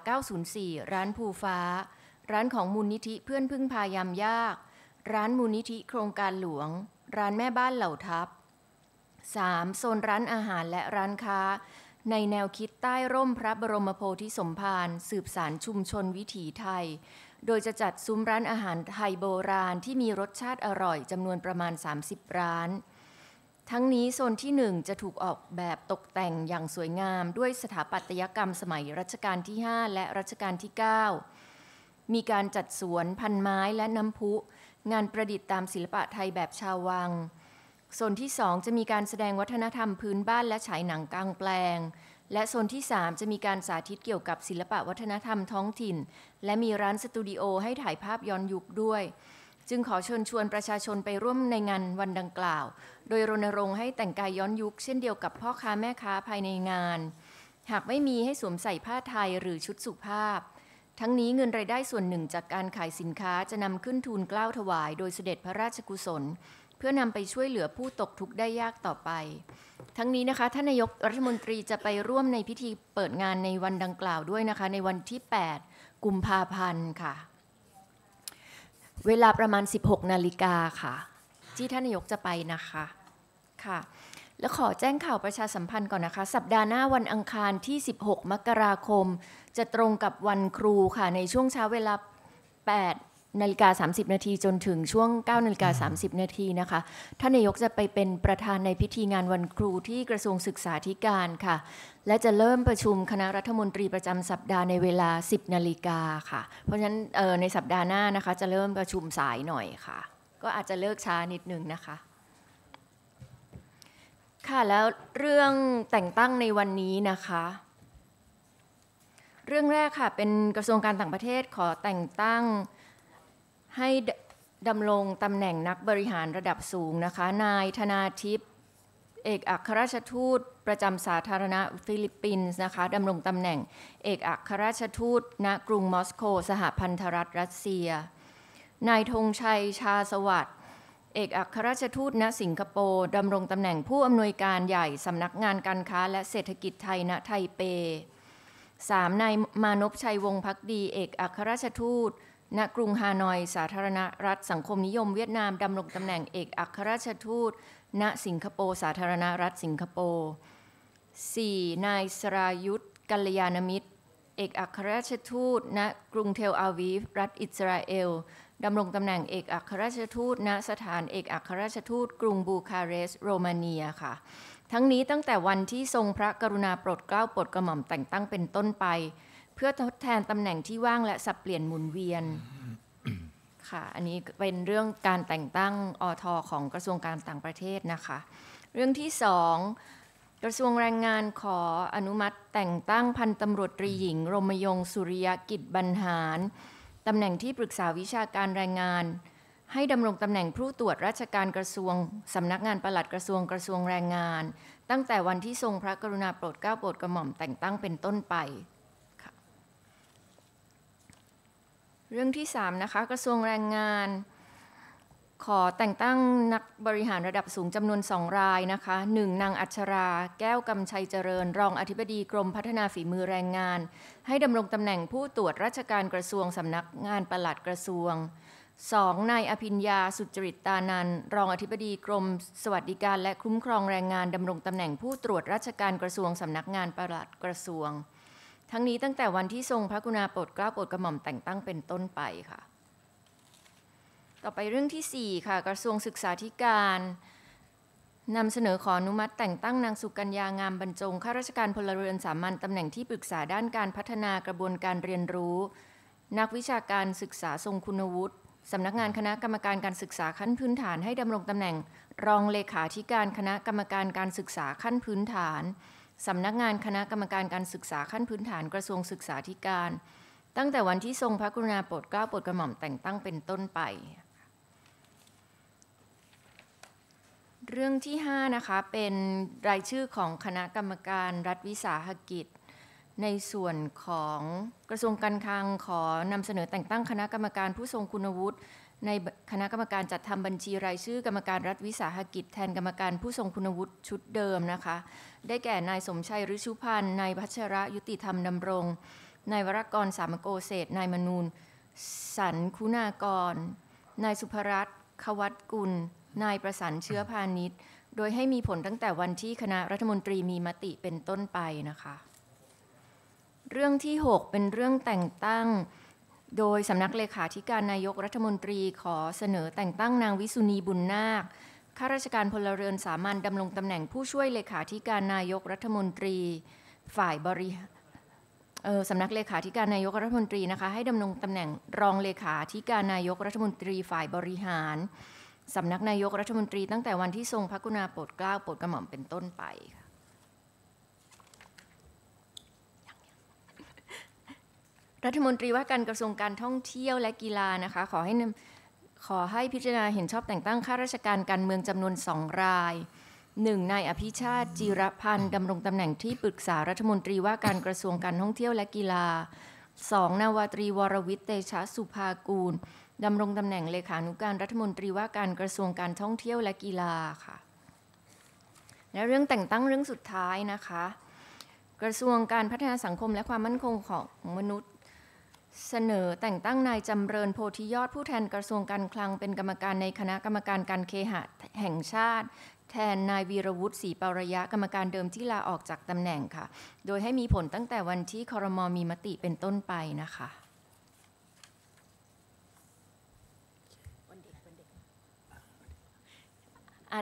904 ร้านภูฟ้า ร้านของมูลนิธิเพื่อนพึ่งพายามยาก ร้านมูลนิธิโครงการหลวง ร้านแม่บ้านเหล่าทัพ 3. โซนร้านอาหารและร้านค้า ในแนวคิดใต้ร่ม พระบรมโพธิสมภารสืบสารชุมชนวิถีไทย โดยจะจัด ซุ้มร้านอาหารไทยโบราณที่มีรสชาติอร่อยจำนวนประมาณ 30 ร้าน ทั้งนี้โซนที่ 1 จะถูกออกแบบตกแต่งอย่างสวยงาม ด้วยสถาปัตยกรรมสมัยรัชกาลที่ 5 และรัชกาลที่ 9 มีการจัดสวนพันไม้และน้ำพุ งานประดิษฐ์ตามศิลปะไทยแบบชาววังโซนที่2จะมีการแสดงวัฒนธรรมพื้นบ้านและฉายหนังกลางแปลง และโซนที่ 3 จะมีการสาธิตเกี่ยวกับศิลปะวัฒนธรรมท้องถิ่น และมีร้านสตูดิโอให้ถ่ายภาพย้อนยุคด้วย จึงขอเชิญชวนประชาชนไปร่วมในงานวันดังกล่าว โดยรณรงค์ให้แต่งกายย้อนยุคเช่นเดียวกับพ่อค้าแม่ค้าภายในงาน หากไม่มีให้สวมใส่ผ้าไทยหรือชุดสุภาพ ทั้งนี้เงินรายได้ส่วนหนึ่งจากการขายสินค้าจะนำขึ้นทูลเกล้าถวาย โดยเสด็จพระราชกุศลเพื่อนำไปช่วยเหลือผู้ตกทุกข์ได้ยากต่อไป ทั้งนี้นะคะท่านนายกรัฐมนตรีจะไปร่วมในพิธีเปิดงานในวันดังกล่าวด้วยนะคะในวันที่ 8 กุมภาพันธ์ค่ะ เวลาประมาณ 16 นาฬิกาค่ะที่ท่านนายกจะไปนะคะค่ะและขอแจ้งข่าวประชาสัมพันธ์ก่อนนะคะ สัปดาห์หน้าวันอังคารที่ 16 มกราคม จะตรงกับวันครูค่ะในช่วงเช้าเวลา 8นาฬิกา30 นาทีจนถึงช่วง9นาฬิกา30นาทีนะคะท่านนายกจะไปเป็นประธานในพิธีงานวันครูที่กระทรวงศึกษาธิการค่ะ และจะเริ่มประชุมคณะรัฐมนตรีประจำสัปดาห์ในเวลา 10นาฬิกาค่ะ เพราะฉะนั้นในสัปดาห์หน้านะคะจะเริ่มประชุมสายหน่อยค่ะ ก็อาจจะเลิกช้านิดนึงนะคะ ค่ะแล้วเรื่องแต่งตั้งในวันนี้นะคะ เรื่องแรกค่ะเป็นกระทรวงการต่างประเทศขอแต่งตั้งให้ดำรงตำแหน่งนักบริหารระดับสูงนะคะ นายธนาทิพย์เอกอัครราชทูตประจำสาธารณฟิลิปปินส์นะคะดำรงตำแหน่งเอกอัครราชทูตณกรุงมอสโก สหพันธรัฐรัสเซีย นายธงชัยชาสวัสดิ์เอกอัครราชทูตณสิงคโปร์ดำรงตำแหน่งผู้อำนวยการใหญ่สำนักงานการค้า และเศรษฐกิจไทยณไทเป 3. นายมานพชัยวงพักดี เอกอัครราชทูตณกรุงฮานอย สาธารณรัฐสังคมนิยมเวียดนามดำรงตำแหน่งเอกอัครราชทูตณสิงคโปร์สาธารณรัฐสิงคโปร์ 4. นายสรายุทธกัลยาณมิตร เอกอัครราชทูตณกรุงเทลอาวีฟรัฐอิสราเอลดำรงตำแหน่งเอกอัครราชทูตณสถานเอกอัครราชทูต กรุงบูคาเรสต์โรมาเนียค่ะ ทั้งนี้ตั้งแต่วันที่ทรงพระกรุณาโปรดเกล้าโปรดกระหม่อมแต่งตั้งเป็นต้นไปเพื่อทดแทนตำแหน่งที่ว่างและสับเปลี่ยนหมุนเวียนค่ะ อันนี้เป็นเรื่องการแต่งตั้งอทอของกระทรวงการต่างประเทศนะคะ เรื่องที่สองกระทรวงแรงงานขออนุมัติ แต่งตั้งพันตำรวจตรีหญิงรมยงสุริยกิจบรรหารตำแหน่งที่ปรึกษาวิชาการแรงงาน ให้ดำรงตำแหน่งผู้ตรวจราชการกระทรวงสำนักงานประหลัดกระทรวงกระทรวงแรงงาน ตั้งแต่วันที่ทรงพระกรุณาโปรดเกล้าโปรดกระหม่อม แต่งตั้งเป็นต้นไปเรื่องที่3นะคะกระทรวงแรงงาน ขอแต่งตั้งนักบริหารระดับสูงจำนวน 2 รายนะคะ 1. นางอัชรา แก้วกำชัยเจริญ รองอธิบดีกรม พัฒนาฝีมือแรงงาน ให้ดำรงตำแหน่งผู้ตรวจราชการกระทรวงสำนักงานประหลัดกระทรวง 2. นายอภิญญา สุจริตตานัน รองอธิบดีกรม สวัสดิการและคุ้มครองแรงงานดำรงตำแหน่งผู้ตรวจราชการกระทรวงสำนักงานประหลัดกระทรวงทั้งนี้ตั้งแต่วันที่ทรงพระกุณาโปรดเกล้าโปรดกระหม่อมแต่งตั้งเป็นต้นไปค่ะ ต่อไปเรื่องที่ 4ค่ะกระทรวงศึกษาธิการนำเสนอขออนุมัติ แต่งตั้งนางสุกัญญา งามบรรจงข้าราชการพลเรือนสามัญตำแหน่งที่ปรึกษาด้านการพัฒนากระบวนการเรียนรู้ นักวิชาการศึกษาทรงคุณวุฒิสำนักงานคณะกรรมการการศึกษาขั้นพื้นฐานให้ดำรงตำแหน่ง รองเลขาธิการคณะกรรมการการศึกษาขั้นพื้นฐานสำนักงานคณะกรรมการการศึกษาขั้นพื้นฐานกระทรวงศึกษาธิการ ตั้งแต่วันที่ทรงพระกรุณาโปรดเกล้าโปรดกระหม่อมแต่งตั้งเป็นต้นไป เรื่องที่5นะคะเป็นรายชื่อของคณะกรรมการรัฐวิสาหกิจ ในส่วนของกระทรวงการคลัง ขอนำเสนอแต่งตั้งคณะกรรมการผู้ทรงคุณวุฒิในคณะกรรมการจัดทำบัญชี รายชื่อกรรมการรัฐวิสาหกิจ แทนกรรมการผู้ทรงคุณวุฒิชุดเดิมนะคะได้แก่นายสมชัยฤชุพันธ์นายพัชระยุติธรรมดำรง นายวรกรสามโกเศษนายมนูนสันคุณากร นายสุภรัตนขวัตกุล นายประสานเชื้อพาณิชย์โดยให้มีผลตั้งแต่วันที่คณะรัฐมนตรีมีมติเป็นต้นไปนะคะ เรื่องที่ 6 เป็นเรื่องแต่งตั้ง โดยสำนักเลขาธิการนายกรัฐมนตรีขอเสนอแต่งตั้งนางวิสุณีบุญนาคข้าราชการพลเรือนสามัญดำรงตำแหน่งผู้ช่วยเลขาธิการนายกรัฐมนตรีฝ่ายบริสำนักเลขาธิการนายกรัฐมนตรีนะคะให้ดำรงตำแหน่งรองเลขาธิการนายกรัฐมนตรีฝ่ายบริหารสำนักนายกรัฐมนตรีตั้งแต่วันที่ทรงพระกรุณาโปรดเกล้าโปรดกระหม่อมเป็นต้นไปค่ะรัฐมนตรีว่าการกระทรวงการท่องเที่ยวและกีฬานะคะขอให้ขอให้พิจารณาเห็นชอบแต่งตั้งข้าราชการการเมืองจำนวนสองรายหนึ่งนายอภิชาติจิรพันธ์ดำรงตำแหน่งที่ปรึกษารัฐมนตรีว่าการกระทรวงการท่องเที่ยวและกีฬาสองนาวตรีวรวิทย์เตชะสุภากูลดำรงตำแหน่งเลขานุการรัฐมนตรีว่าการกระทรวงการท่องเที่ยวและกีฬาค่ะและเรื่องแต่งตั้งเรื่องสุดท้ายนะคะ กระทรวงการพัฒนาสังคมและความมั่นคงของมนุษย์เสนอแต่งตั้งนายจำเริญโพธิยอดผู้แทนกระทรวงการคลังเป็นกรรมการในคณะกรรมการการเคหะแห่งชาติ แทนนายวีรวุฒิศรีปารยะกรรมการเดิมที่ลาออกจากตำแหน่งค่ะ โดยให้มีผลตั้งแต่วันที่คอรมอมีมติเป็นต้นไปนะคะ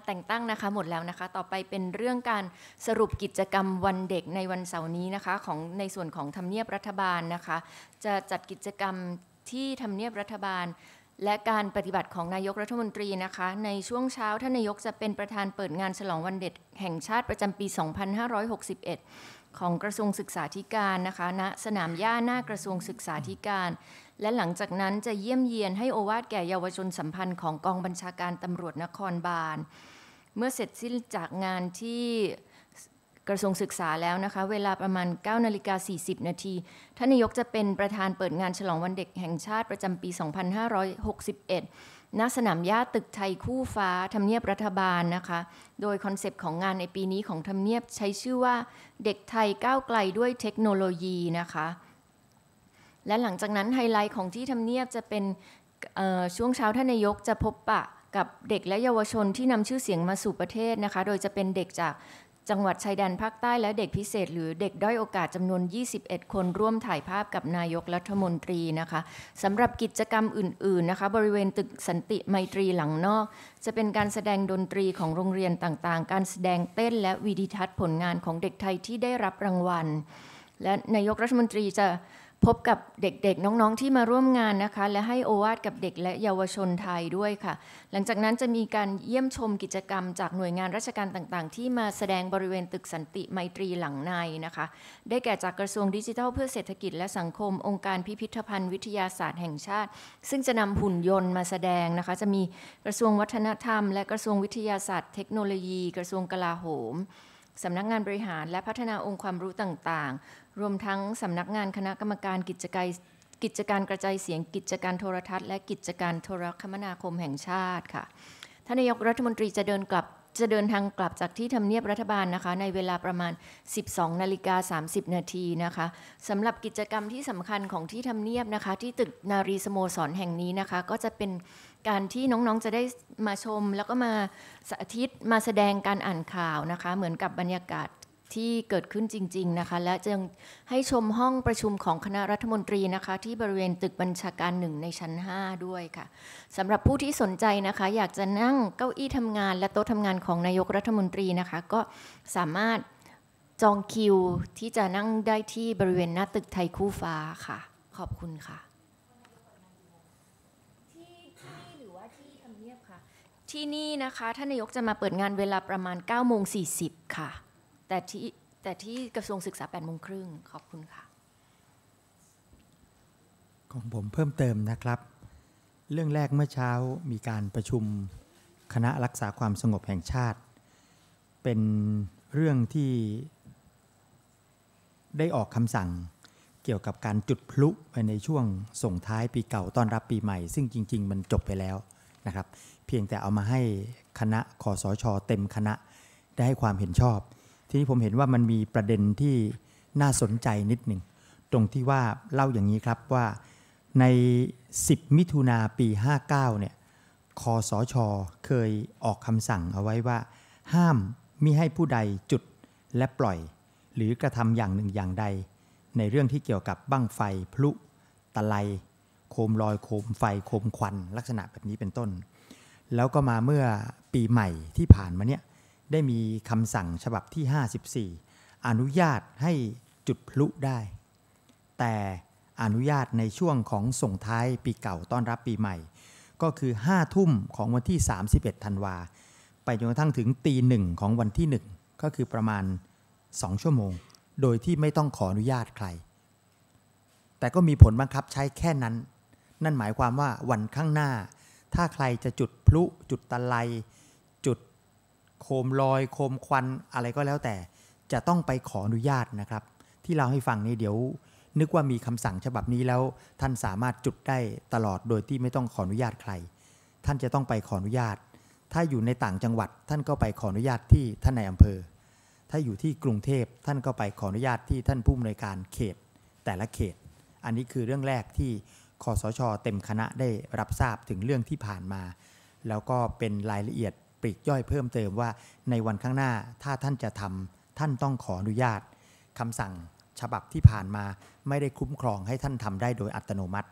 แต่งตั้งนะคะหมดแล้วนะคะต่อไปเป็นเรื่องการสรุปกิจกรรมวันเด็กในวันเสาร์นี้นะคะของในส่วนของทำเนียบรัฐบาลนะคะ จะจัดกิจกรรมที่ทำเนียบรัฐบาล และการปฏิบัติของนายกรัฐมนตรีนะคะในช่วงเช้าท่านนายกจะเป็นประธานเปิดงานฉลองวันเด็กแห่งชาติประจำปี 2561 ของกระทรวงศึกษาธิการนะคะณนะสนามหญ้าหน้ากระทรวงศึกษาธิการและหลังจากนั้นจะเยี่ยมเยียนให้โอวาทแก่เยาวชนสัมพันธ์ของกองบัญชาการตำรวจนครบาล เมื่อเสร็จสิ้นจากงานที่กระทรวงศึกษาแล้วนะคะ เวลาประมาณ9นาฬิกา40 นาทีท่านนายกจะเป็นประธานเปิดงานฉลองวันเด็กแห่งชาติประจำปี 2561 ณ สนามหญ้าตึกไทยคู่ฟ้าทำเนียบรัฐบาลนะคะ โดยคอนเซปต์ของงานในปีนี้ของทำเนียบใช้ชื่อว่าเด็กไทยก้าวไกลด้วยเทคโนโลยีนะคะและหลังจากนั้นไฮไลท์ของที่ทำเนียบจะเป็นช่วงเช้าท่านนายกจะพบปะ กับเด็กและเยาวชนที่นำชื่อเสียงมาสู่ประเทศนะคะโดยจะเป็นเด็กจากจังหวัดชายแดนภาคใต้ และเด็กพิเศษ หรือเด็กด้อยโอกาสจำนวน 21 คนร่วมถ่ายภาพกับนายกรัฐมนตรีนะคะสำหรับกิจกรรมอื่นๆนะคะบริเวณตึกสันติไมตรีหลังนอก จะเป็นการแสดงดนตรีของโรงเรียนต่างๆ การแสดงเต้นและวีดิทัศน์ผลงานของเด็กไทยที่ได้รับรางวัล และนายกรัฐมนตรีจะพบกับเด็กๆน้องๆที่มาร่วมงานนะคะและให้โอวาทกับเด็กและเยาวชนไทยด้วยค่ะ หลังจากนั้นจะมีการเยี่ยมชมกิจกรรม จากหน่วยงานราชการต่างๆ ที่มาแสดงบริเวณตึกสันติไมตรีหลังในนะคะ ได้แก่จากกระทรวงดิจิทัล เพื่อเศรษฐกิจและสังคม องค์การพิพิธภัณฑ์วิทยาศาสตร์แห่งชาติ ซึ่งจะนำหุ่นยนต์มาแสดงนะคะจะมีกระทรวงวัฒนธรรมและกระทรวงวิทยาศาสตร์ เทคโนโลยี กระทรวงกลาโหมสำนักงานบริหารและพัฒนาองค์ความรู้ต่างรวมทั้งสำนักงานคณะกรรมการกิจการกิจการกระจายเสียงกิจการโทรทัศน์ และกิจการโทรคมนาคมแห่งชาติค่ะท่านนายกรัฐมนตรีจะเดินกลับจะเดินทางกลับจากที่ทำเนียบรัฐบาลนะคะ ในเวลาประมาณ 12 นาฬิกา 30 นาทีนะคะสำหรับกิจกรรมที่สำคัญของที่ทำเนียบนะคะที่ตึกนารีสโมสรแห่งนี้นะคะ ก็จะเป็นการที่น้องๆ จะได้มาชมแล้วก็มาสาธิตมาแสดงการอ่านข่าวนะคะเหมือนกับบรรยากาศที่เกิดขึ้นจริง ๆนะคะ และจึงให้ชมห้องประชุมของคณะรัฐมนตรีนะคะ ที่บริเวณตึกบัญชาการหนึ่งในชั้น 5 ด้วยค่ะสำหรับผู้ที่สนใจนะคะ อยากจะนั่งเก้าอี้ทำงาน และโต๊ะทำงานของนายกรัฐมนตรีนะคะ ก็สามารถจองคิวที่จะนั่งได้ที่บริเวณหน้าตึกไทยคู่ฟ้าค่ะ ขอบคุณค่ะที่หรือว่าที่ทำเนียบค่ะที่นี่นะคะท่านนายกจะมาเปิดงานเวลาประมาณ9โมง4ค่ะแต่ที่แต่ที่กระทรวงศึกษาแปดโมงครึ่งขอบคุณค่ะ ของผมเพิ่มเติมนะครับ เรื่องแรกเมื่อเช้ามีการประชุมคณะรักษาความสงบแห่งชาติ เป็นเรื่องที่ ได้ออกคำสั่งเกี่ยวกับการจุดพลุไปในช่วงส่งท้ายปีเก่าต้อนรับปีใหม่ ซึ่งจริง ๆ มันจบไปแล้วนะครับเพียงแต่เอามาให้คณะคอสอชอเต็มคณะได้ให้ความเห็นชอบนี้ผมเห็นว่ามันมีประเด็นที่น่าสนใจนิดหนึ่ง ตรงที่ว่าเล่าอย่างนี้ครับว่าใน 10 มิถุนาปี 59 เนี่ยคอสอชอเคยออกคำสั่งเอาไว้ว่า ห้ามมิให้ผู้ใดจุดและปล่อย หรือกระทำอย่างหนึ่งอย่างใด ในเรื่องที่เกี่ยวกับบั้งไฟพลุ ตะไลโคมลอยโคมไฟโคมควัน ลักษณะแบบนี้เป็นต้น แล้วก็มาเมื่อปีใหม่ที่ผ่านมาเนี่ยได้มีคำสั่งฉบับที่ 54 อนุญาตให้จุดพลุได้ แต่อนุญาตในช่วงของส่งท้ายปีเก่าต้อนรับปีใหม่ ก็คือ 5 ทุ่มของวันที่ 31 ธันวา ไปจนกระทั่งถึงตีหนึ่งของวันที่ 1 ก็คือประมาณ 2 ชั่วโมง โดยที่ไม่ต้องขออนุญาตใคร แต่ก็มีผลบังคับใช้แค่นั้น นั่นหมายความว่าวันข้างหน้า ถ้าใครจะจุดพลุจุดตะไลโคมลอยโคมควันอะไรก็แล้วแต่จะต้องไปขออนุญาตนะครับที่เราให้ฟังนี่เดี๋ยว นึกว่ามีคำสั่งฉบับนี้แล้ว ท่านสามารถจุดได้ตลอดโดยที่ไม่ต้องขออนุญาตใคร ท่านจะต้องไปขออนุญาต ถ้าอยู่ในต่างจังหวัดท่านก็ไปขออนุญาตที่ท่านในอำเภอ ถ้าอยู่ที่กรุงเทพท่านก็ไปขออนุญาตที่ท่านผู้อำนวยการเขต แต่ละเขต อันนี้คือเรื่องแรกที่คอสช เต็มคณะได้รับทราบถึงเรื่องที่ผ่านมา แล้วก็เป็นรายละเอียดลีกย่อยเพิ่มเติมว่าในวันข้างหน้าถ้าท่านจะทำ ท่านต้องขออนุญาต คำสั่งฉบับที่ผ่านมาไม่ได้คุ้มครองให้ท่านทำได้โดยอัตโนมัติ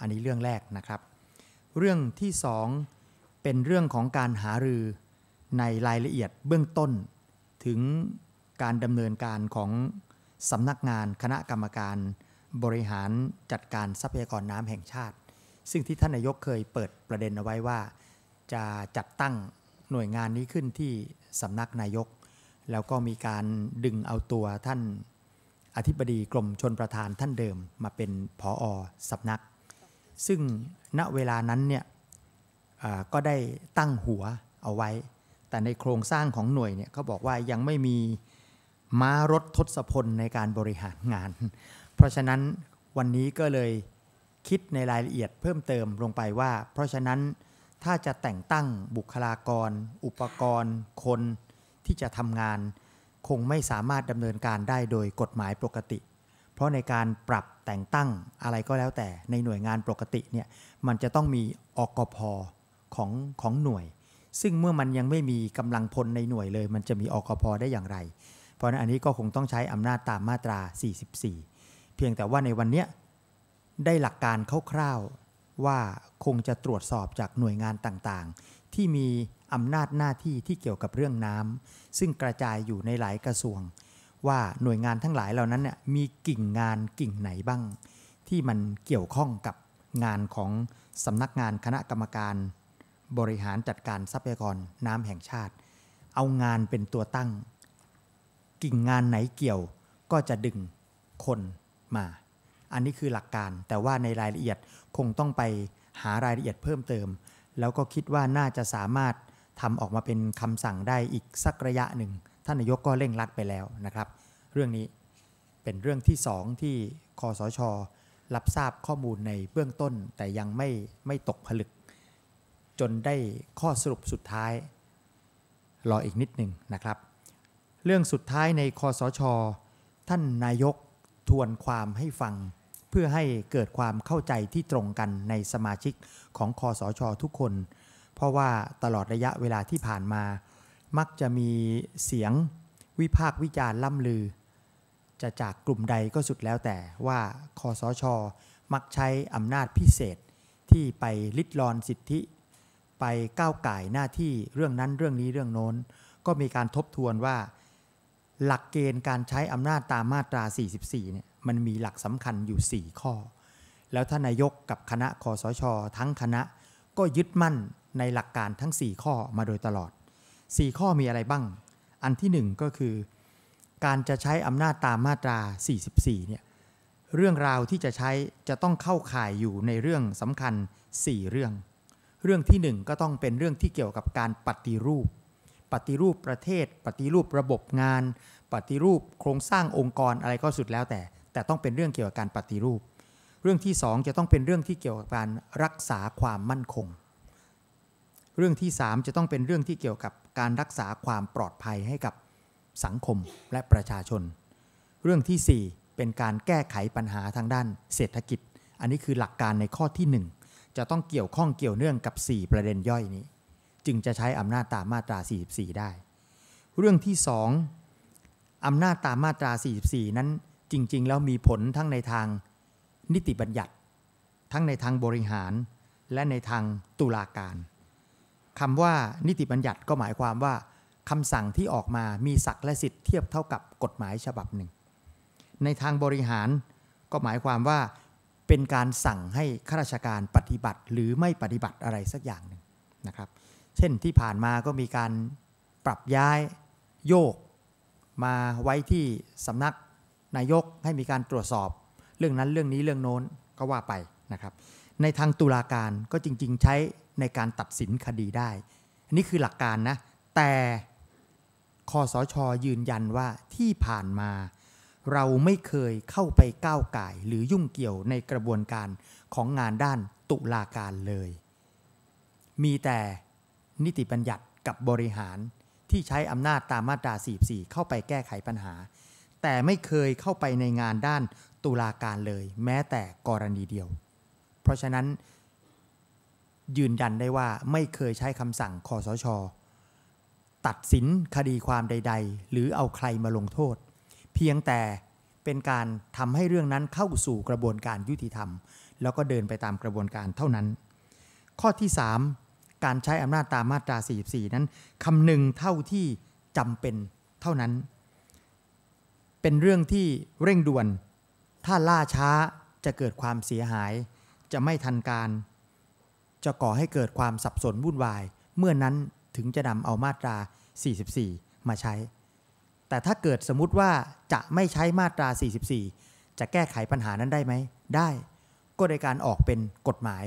อันนี้เรื่องแรกนะครับ เรื่องที่ 2 เป็นเรื่องของการหารือในรายละเอียดเบื้องต้น ถึงการดำเนินการของสำนักงานคณะกรรมการ บริหารจัดการทรัพยากรน้ำแห่งชาติ ซึ่งที่ท่านนายกเคยเปิดประเด็นเอาไว้ว่า จะจัดตั้งหน่วยงานนี้ขึ้นที่สำนักนายก แล้วก็มีการดึงเอาตัวท่านอธิบดีกรมชนประธานท่านเดิมมาเป็นผออสำนัก ซึ่งณเวลานั้นเนี่ยก็ได้ตั้งหัวเอาไว้ แต่ในโครงสร้างของหน่วยเนี่ยเขาบอกว่ายังไม่มีม้ารถทศพลในการบริหารงาน เพราะฉะนั้นวันนี้ก็เลยคิดในรายละเอียดเพิ่มเติมลงไปว่า เพราะฉะนั้นถ้าจะแต่งตั้งบุคลากร อุปกรณ์คนที่จะทำงาน คงไม่สามารถดำเนินการได้โดยกฎหมายปกติ เพราะในการปรับแต่งตั้งอะไรก็แล้วแต่ในหน่วยงานปกติเนี่ยมันจะต้องมีอกพอของของหน่วย ซึ่งเมื่อมันยังไม่มีกำลังพลในหน่วยเลย มันจะมีอกพอได้อย่างไร เพราะนั้นอันนี้ก็คงต้องใช้อำนาจตามมาตรา 44 เพียงแต่ว่าในวันเนี้ยได้หลักการคร่าวว่าคงจะตรวจสอบจากหน่วยงานต่างๆ ที่มีอำนาจหน้าที่ที่เกี่ยวกับเรื่องน้ำซึ่งกระจายอยู่ในหลายกระทรวง ว่าหน่วยงานทั้งหลายเหล่านั้นเนี่ยมีกิ่งงานกิ่งไหนบ้าง ที่มันเกี่ยวข้องกับงานของสำนักงานคณะกรรมการ บริหารจัดการทรัพยากรน้ำแห่งชาติ เอางานเป็นตัวตั้ง กิ่งงานไหนเกี่ยวก็จะดึงคนมาอันนี้คือหลักการแต่ว่าในรายละเอียดคงต้องไปหารายละเอียดเพิ่มเติม แล้วก็คิดว่าน่าจะสามารถทำออกมาเป็นคำสั่งได้อีกสักระยะหนึ่ง ท่านนายกก็เร่งรัดไปแล้วนะครับ เรื่องนี้เป็นเรื่องที่สองที่คอสช รับทราบข้อมูลในเบื้องต้น แต่ยังไม่ไม่ตกผลึก จนได้ข้อสรุปสุดท้าย รออีกนิดหนึ่งนะครับ เรื่องสุดท้ายในคอสช ท่านนายกทวนความให้ฟังเพื่อให้เกิดความเข้าใจที่ตรงกันในสมาชิกของคอสช ทุกคน เพราะว่าตลอดระยะเวลาที่ผ่านมา มักจะมีเสียงวิพากษ์วิจารณ์ล่ำลือ จะจากกลุ่มใดก็สุดแล้วแต่ว่าคอสช มักใช้อำนาจพิเศษที่ไปลิดรอนสิทธิ ไปก้าวไก่หน้าที่เรื่องนั้นเรื่องนี้เรื่องโน้น ก็มีการทบทวนว่า หลักเกณฑ์การใช้อำนาจตามมาตรา 44 เนี่ยมันมีหลักสำคัญอยู่ 4 ข้อ แล้วท่านนายกกับคณะคอสช ทั้งคณะก็ยึดมั่นในหลักการทั้ง 4 ข้อมาโดยตลอด 4 ข้อมีอะไรบ้าง อันที่1ก็คือการจะใช้อำนาจตามมาตรา 44เนี่ย เรื่องราวที่จะใช้จะต้องเข้าข่ายอยู่ในเรื่องสำคัญ 4 เรื่อง เรื่องที่1ก็ต้องเป็นเรื่องที่เกี่ยวกับการปฏิรูป ปฏิรูปประเทศ ปฏิรูประบบงาน ปฏิรูปโครงสร้างองค์กรอะไรก็สุดแล้วแต่แต่ต้องเป็นเรื่องเกี่ยวกับการปฏิรูป เรื่องที่สองจะต้องเป็นเรื่องที่เกี่ยวกับการรักษาความมั่นคง เรื่องที่สามจะต้องเป็นเรื่องที่เกี่ยวกับการรักษาความปลอดภัยให้กับสังคมและประชาชน เรื่องที่สี่เป็นการแก้ไขปัญหาทางด้านเศรษฐกิจ อันนี้คือหลักการในข้อที่หนึ่งจะต้องเกี่ยวข้องเกี่ยวเนื่องกับ 4 ประเด็นย่อยนี้ จึงจะใช้อำนาจตามมาตรา 44 ได้ เรื่องที่ 2อำนาจตามมาตรา 44 นั้นจริงๆ แล้วมีผลทั้งในทางนิติบัญญัติ ทั้งในทางบริหารและในทางตุลาการคำว่านิติบัญญัติก็หมายความว่าคำสั่งที่ออกมามีศักและสิทธิ์เทียบเท่ากับกฎหมายฉบับหนึ่ง ในทางบริหารก็หมายความว่าเป็นการสั่งให้ข้าราชการปฏิบัติหรือไม่ปฏิบัติอะไรสักอย่างหนึ่งนะครับ เช่นที่ผ่านมาก็มีการปรับย้าย โยกมาไว้ที่สำนักนายกให้มีการตรวจสอบ เรื่องนั้นเรื่องนี้เรื่องโน้นก็ว่าไปนะครับ ในทางตุลาการก็จริง ๆ ใช้ในการตัดสินคดีได้อันนี้คือหลักการนะ แต่คอสช ยืนยันว่าที่ผ่านมาเราไม่เคยเข้าไปก้าวไก่ หรือยุ่งเกี่ยวในกระบวนการของงานด้านตุลาการเลย มีแต่นิติบัญญัติกับบริหารที่ใช้อำนาจตามมาตรา 44 เข้าไปแก้ไขปัญหาแต่ไม่เคยเข้าไปในงานด้านตุลาการเลย แม้แต่กรณีเดียว เพราะฉะนั้นยืนยันได้ว่าไม่เคยใช้คำสั่งคอสช ตัดสินคดีความใดๆ หรือเอาใครมาลงโทษ เพียงแต่เป็นการทำให้เรื่องนั้นเข้าสู่กระบวนการยุติธรรม แล้วก็เดินไปตามกระบวนการเท่านั้น ข้อที่ 3 การใช้อำนาจตามมาตรา 44 นั้นคำหนึ่งเท่าที่จำเป็นเท่านั้นเป็นเรื่องที่เร่งด่วน ถ้าล่าช้าจะเกิดความเสียหาย จะไม่ทันการ จะก่อให้เกิดความสับสนวุ่นวาย เมื่อนั้นถึงจะนำเอามาตรา 44 มาใช้ แต่ถ้าเกิดสมมติว่าจะไม่ใช้มาตรา 44 จะแก้ไขปัญหานั้นได้ไหม ได้ ก็โดยการออกเป็นกฎหมาย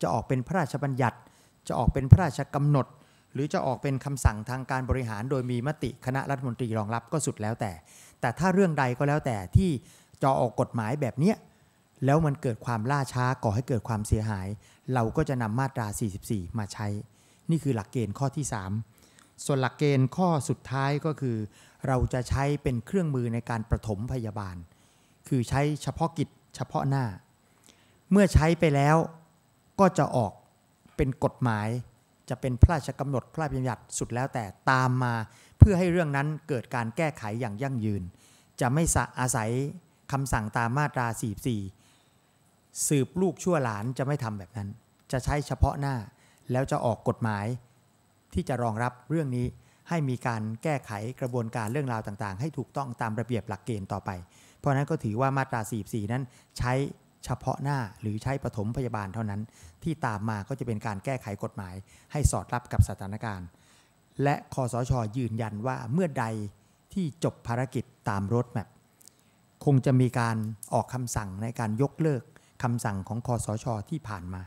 จะออกเป็นพระราชบัญญัติ จะออกเป็นพระราชกำหนด หรือจะออกเป็นคำสั่งทางการบริหารโดยมีมติคณะรัฐมนตรีรองรับก็สุดแล้วแต่แต่ถ้าเรื่องใดก็แล้วแต่ที่จะออกกฎหมายแบบเนี้ยแล้วมันเกิดความล่าช้าก่อให้เกิดความเสียหาย เราก็จะนำมาตรา 44 มาใช้ นี่คือหลักเกณฑ์ข้อที่ 3 ส่วนหลักเกณฑ์ข้อสุดท้ายก็คือ เราจะใช้เป็นเครื่องมือในการประถมพยาบาล คือใช้เฉพาะกิจเฉพาะหน้า เมื่อใช้ไปแล้วก็จะออกเป็นกฎหมายจะเป็นพระราชกำหนด พระราชบัญญัติสุดแล้ว แต่ตามมาพื่อให้เรื่องนั้นเกิดการแก้ไขอย่างยั่งยืน จะไม่อาศัยคำสั่งตามมาตรา 44 สืบลูกชั่วหลานจะไม่ทำแบบนั้น จะใช้เฉพาะหน้าแล้วจะออกกฎหมาย ที่จะรองรับเรื่องนี้ให้มีการแก้ไขกระบวนการเรื่องราวต่างๆ ให้ถูกต้องตามระเบียบหลักเกณฑ์ต่อไป เพราะนั้นก็ถือว่ามาตรา44นั้นใช้เฉพาะหน้าหรือใช้ปฐมพยาบาลเท่านั้น ที่ตามมาก็จะเป็นการแก้ไขกฎหมาย ให้สอดรับกับสถานการณ์และคอสชอยืนยันว่าเมื่อใดที่จบภารกิจตามรถแมพคงจะมีการออกคำสั่งในการยกเลิกคำสั่งของคอสชอที่ผ่านมา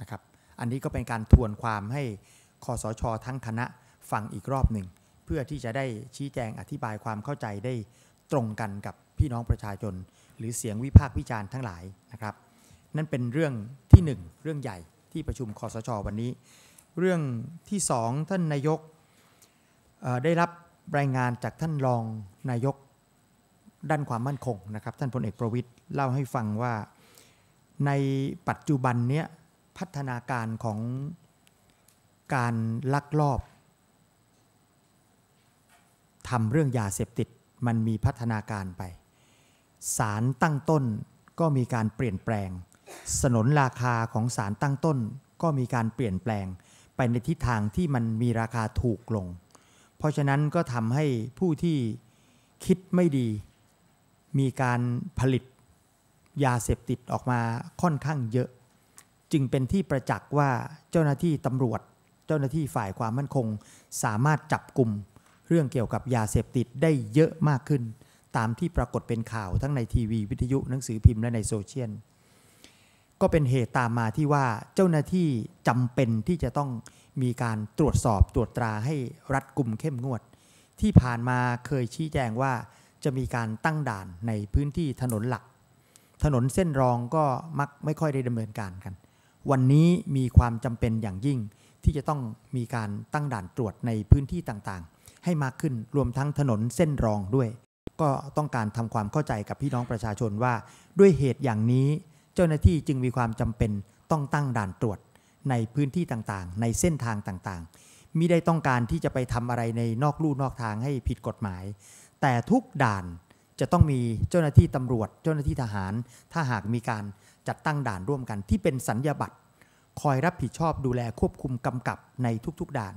นะครับอันนี้ก็เป็นการทวนความให้คอสชอทั้งคณะฟังอีกรอบหนึ่งเพื่อที่จะได้ชี้แจงอธิบายความเข้าใจได้ตรงกันกับพี่น้องประชาชนหรือเสียงวิพากษ์วิจารณ์ทั้งหลายนะครับ นั่นเป็นเรื่องที่ 1 เรื่องใหญ่ที่ประชุมคอสชอวันนี้เรื่องที่สองท่านนายกได้รับรายงานจากท่านรองนายกด้านความมั่นคงนะครับท่านพลเอกประวิทย์เล่าให้ฟังว่าในปัจจุบันเนี้ยพัฒนาการของการลักลอบทำเรื่องยาเสพติดมันมีพัฒนาการไปสารตั้งต้นก็มีการเปลี่ยนแปลง สนนราคาของสารตั้งต้นก็มีการเปลี่ยนแปลงไป ในทิศทางที่มันมีราคาถูก ลง เพราะฉะนั้นก็ทำให้ผู้ที่คิดไม่ดี มีการผลิตยาเสพติดออกมาค่อนข้างเยอะ จึงเป็นที่ประจักษ์ ว่าเจ้าหน้าที่ตำรวจเจ้าหน้าที่ฝ่ายความมั่นคง สามารถจับกลุ่ม เรื่องเกี่ยวกับยาเสพติดได้เยอะมากขึ้น ตามที่ปรากฏเป็นข่าวทั้งในทีวีวิทยุหนังสือพิมพ์และในโซเชียลก็เป็นเหตุตามมาที่ว่าเจ้าหน้าที่จำเป็นที่จะต้องมีการตรวจสอบตรวจตราให้รัดกลุ่มเข้มงวด ที่ผ่านมาเคยชี้แจงว่าจะมีการตั้งด่านในพื้นที่ถนนหลัก ถนนเส้นรองก็มักไม่ค่อยได้ดำเนินการกัน วันนี้มีความจำเป็นอย่างยิ่ง ที่จะต้องมีการตั้งด่านตรวจในพื้นที่ต่างๆ ให้มากขึ้นรวมทั้งถนนเส้นรองด้วย ก็ต้องการทำความเข้าใจกับพี่น้องประชาชนว่าด้วยเหตุอย่างนี้เจ้าหน้าที่จึงมีความจำเป็นต้องตั้งด่านตรวจในพื้นที่ต่างๆ ในเส้นทางต่างๆมิได้ต้องการที่จะไปทำอะไรในนอกลู่นอกทางให้ผิดกฎหมาย แต่ทุกด่านจะต้องมีเจ้าหน้าที่ตำรวจเจ้าหน้าที่ทหาร ถ้าหากมีการจัดตั้งด่านร่วมกันที่เป็นสัญญาบัตรคอยรับผิดชอบดูแลควบคุมกำกับในทุกๆด่าน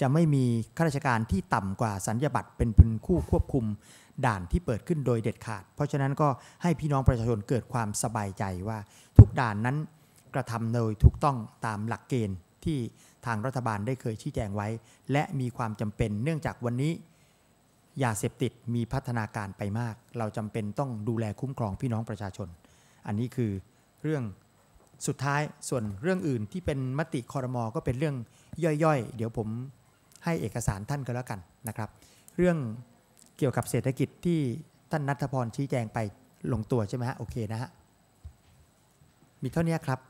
จะไม่มีข้าราชการที่ต่ำกว่าสัญญาบัตรเป็นพื้นคู่ควบคุมด่านที่เปิดขึ้นโดยเด็ดขาด เพราะฉะนั้นก็ให้พี่น้องประชาชนเกิดความสบายใจว่าทุกด่านนั้นกระทำโดยถูกต้องตามหลักเกณฑ์ที่ทางรัฐบาลได้เคยชี้แจงไว้ และมีความจำเป็นเนื่องจากวันนี้ยาเสพติดมีพัฒนาการไปมาก เราจำเป็นต้องดูแลคุ้มครองพี่น้องประชาชน อันนี้คือเรื่องสุดท้ายส่วนเรื่องอื่นที่เป็นมติคอรมอก็เป็นเรื่องย่อยๆ เดี๋ยวผมให้เอกสารท่านก็แล้วกันนะครับ เรื่องเกี่ยวกับเศรษฐกิจที่ท่านนัทพรชี้แจงไปลงตัวใช่ไหมฮะ โอเคนะฮะ มีเท่านี้ครับ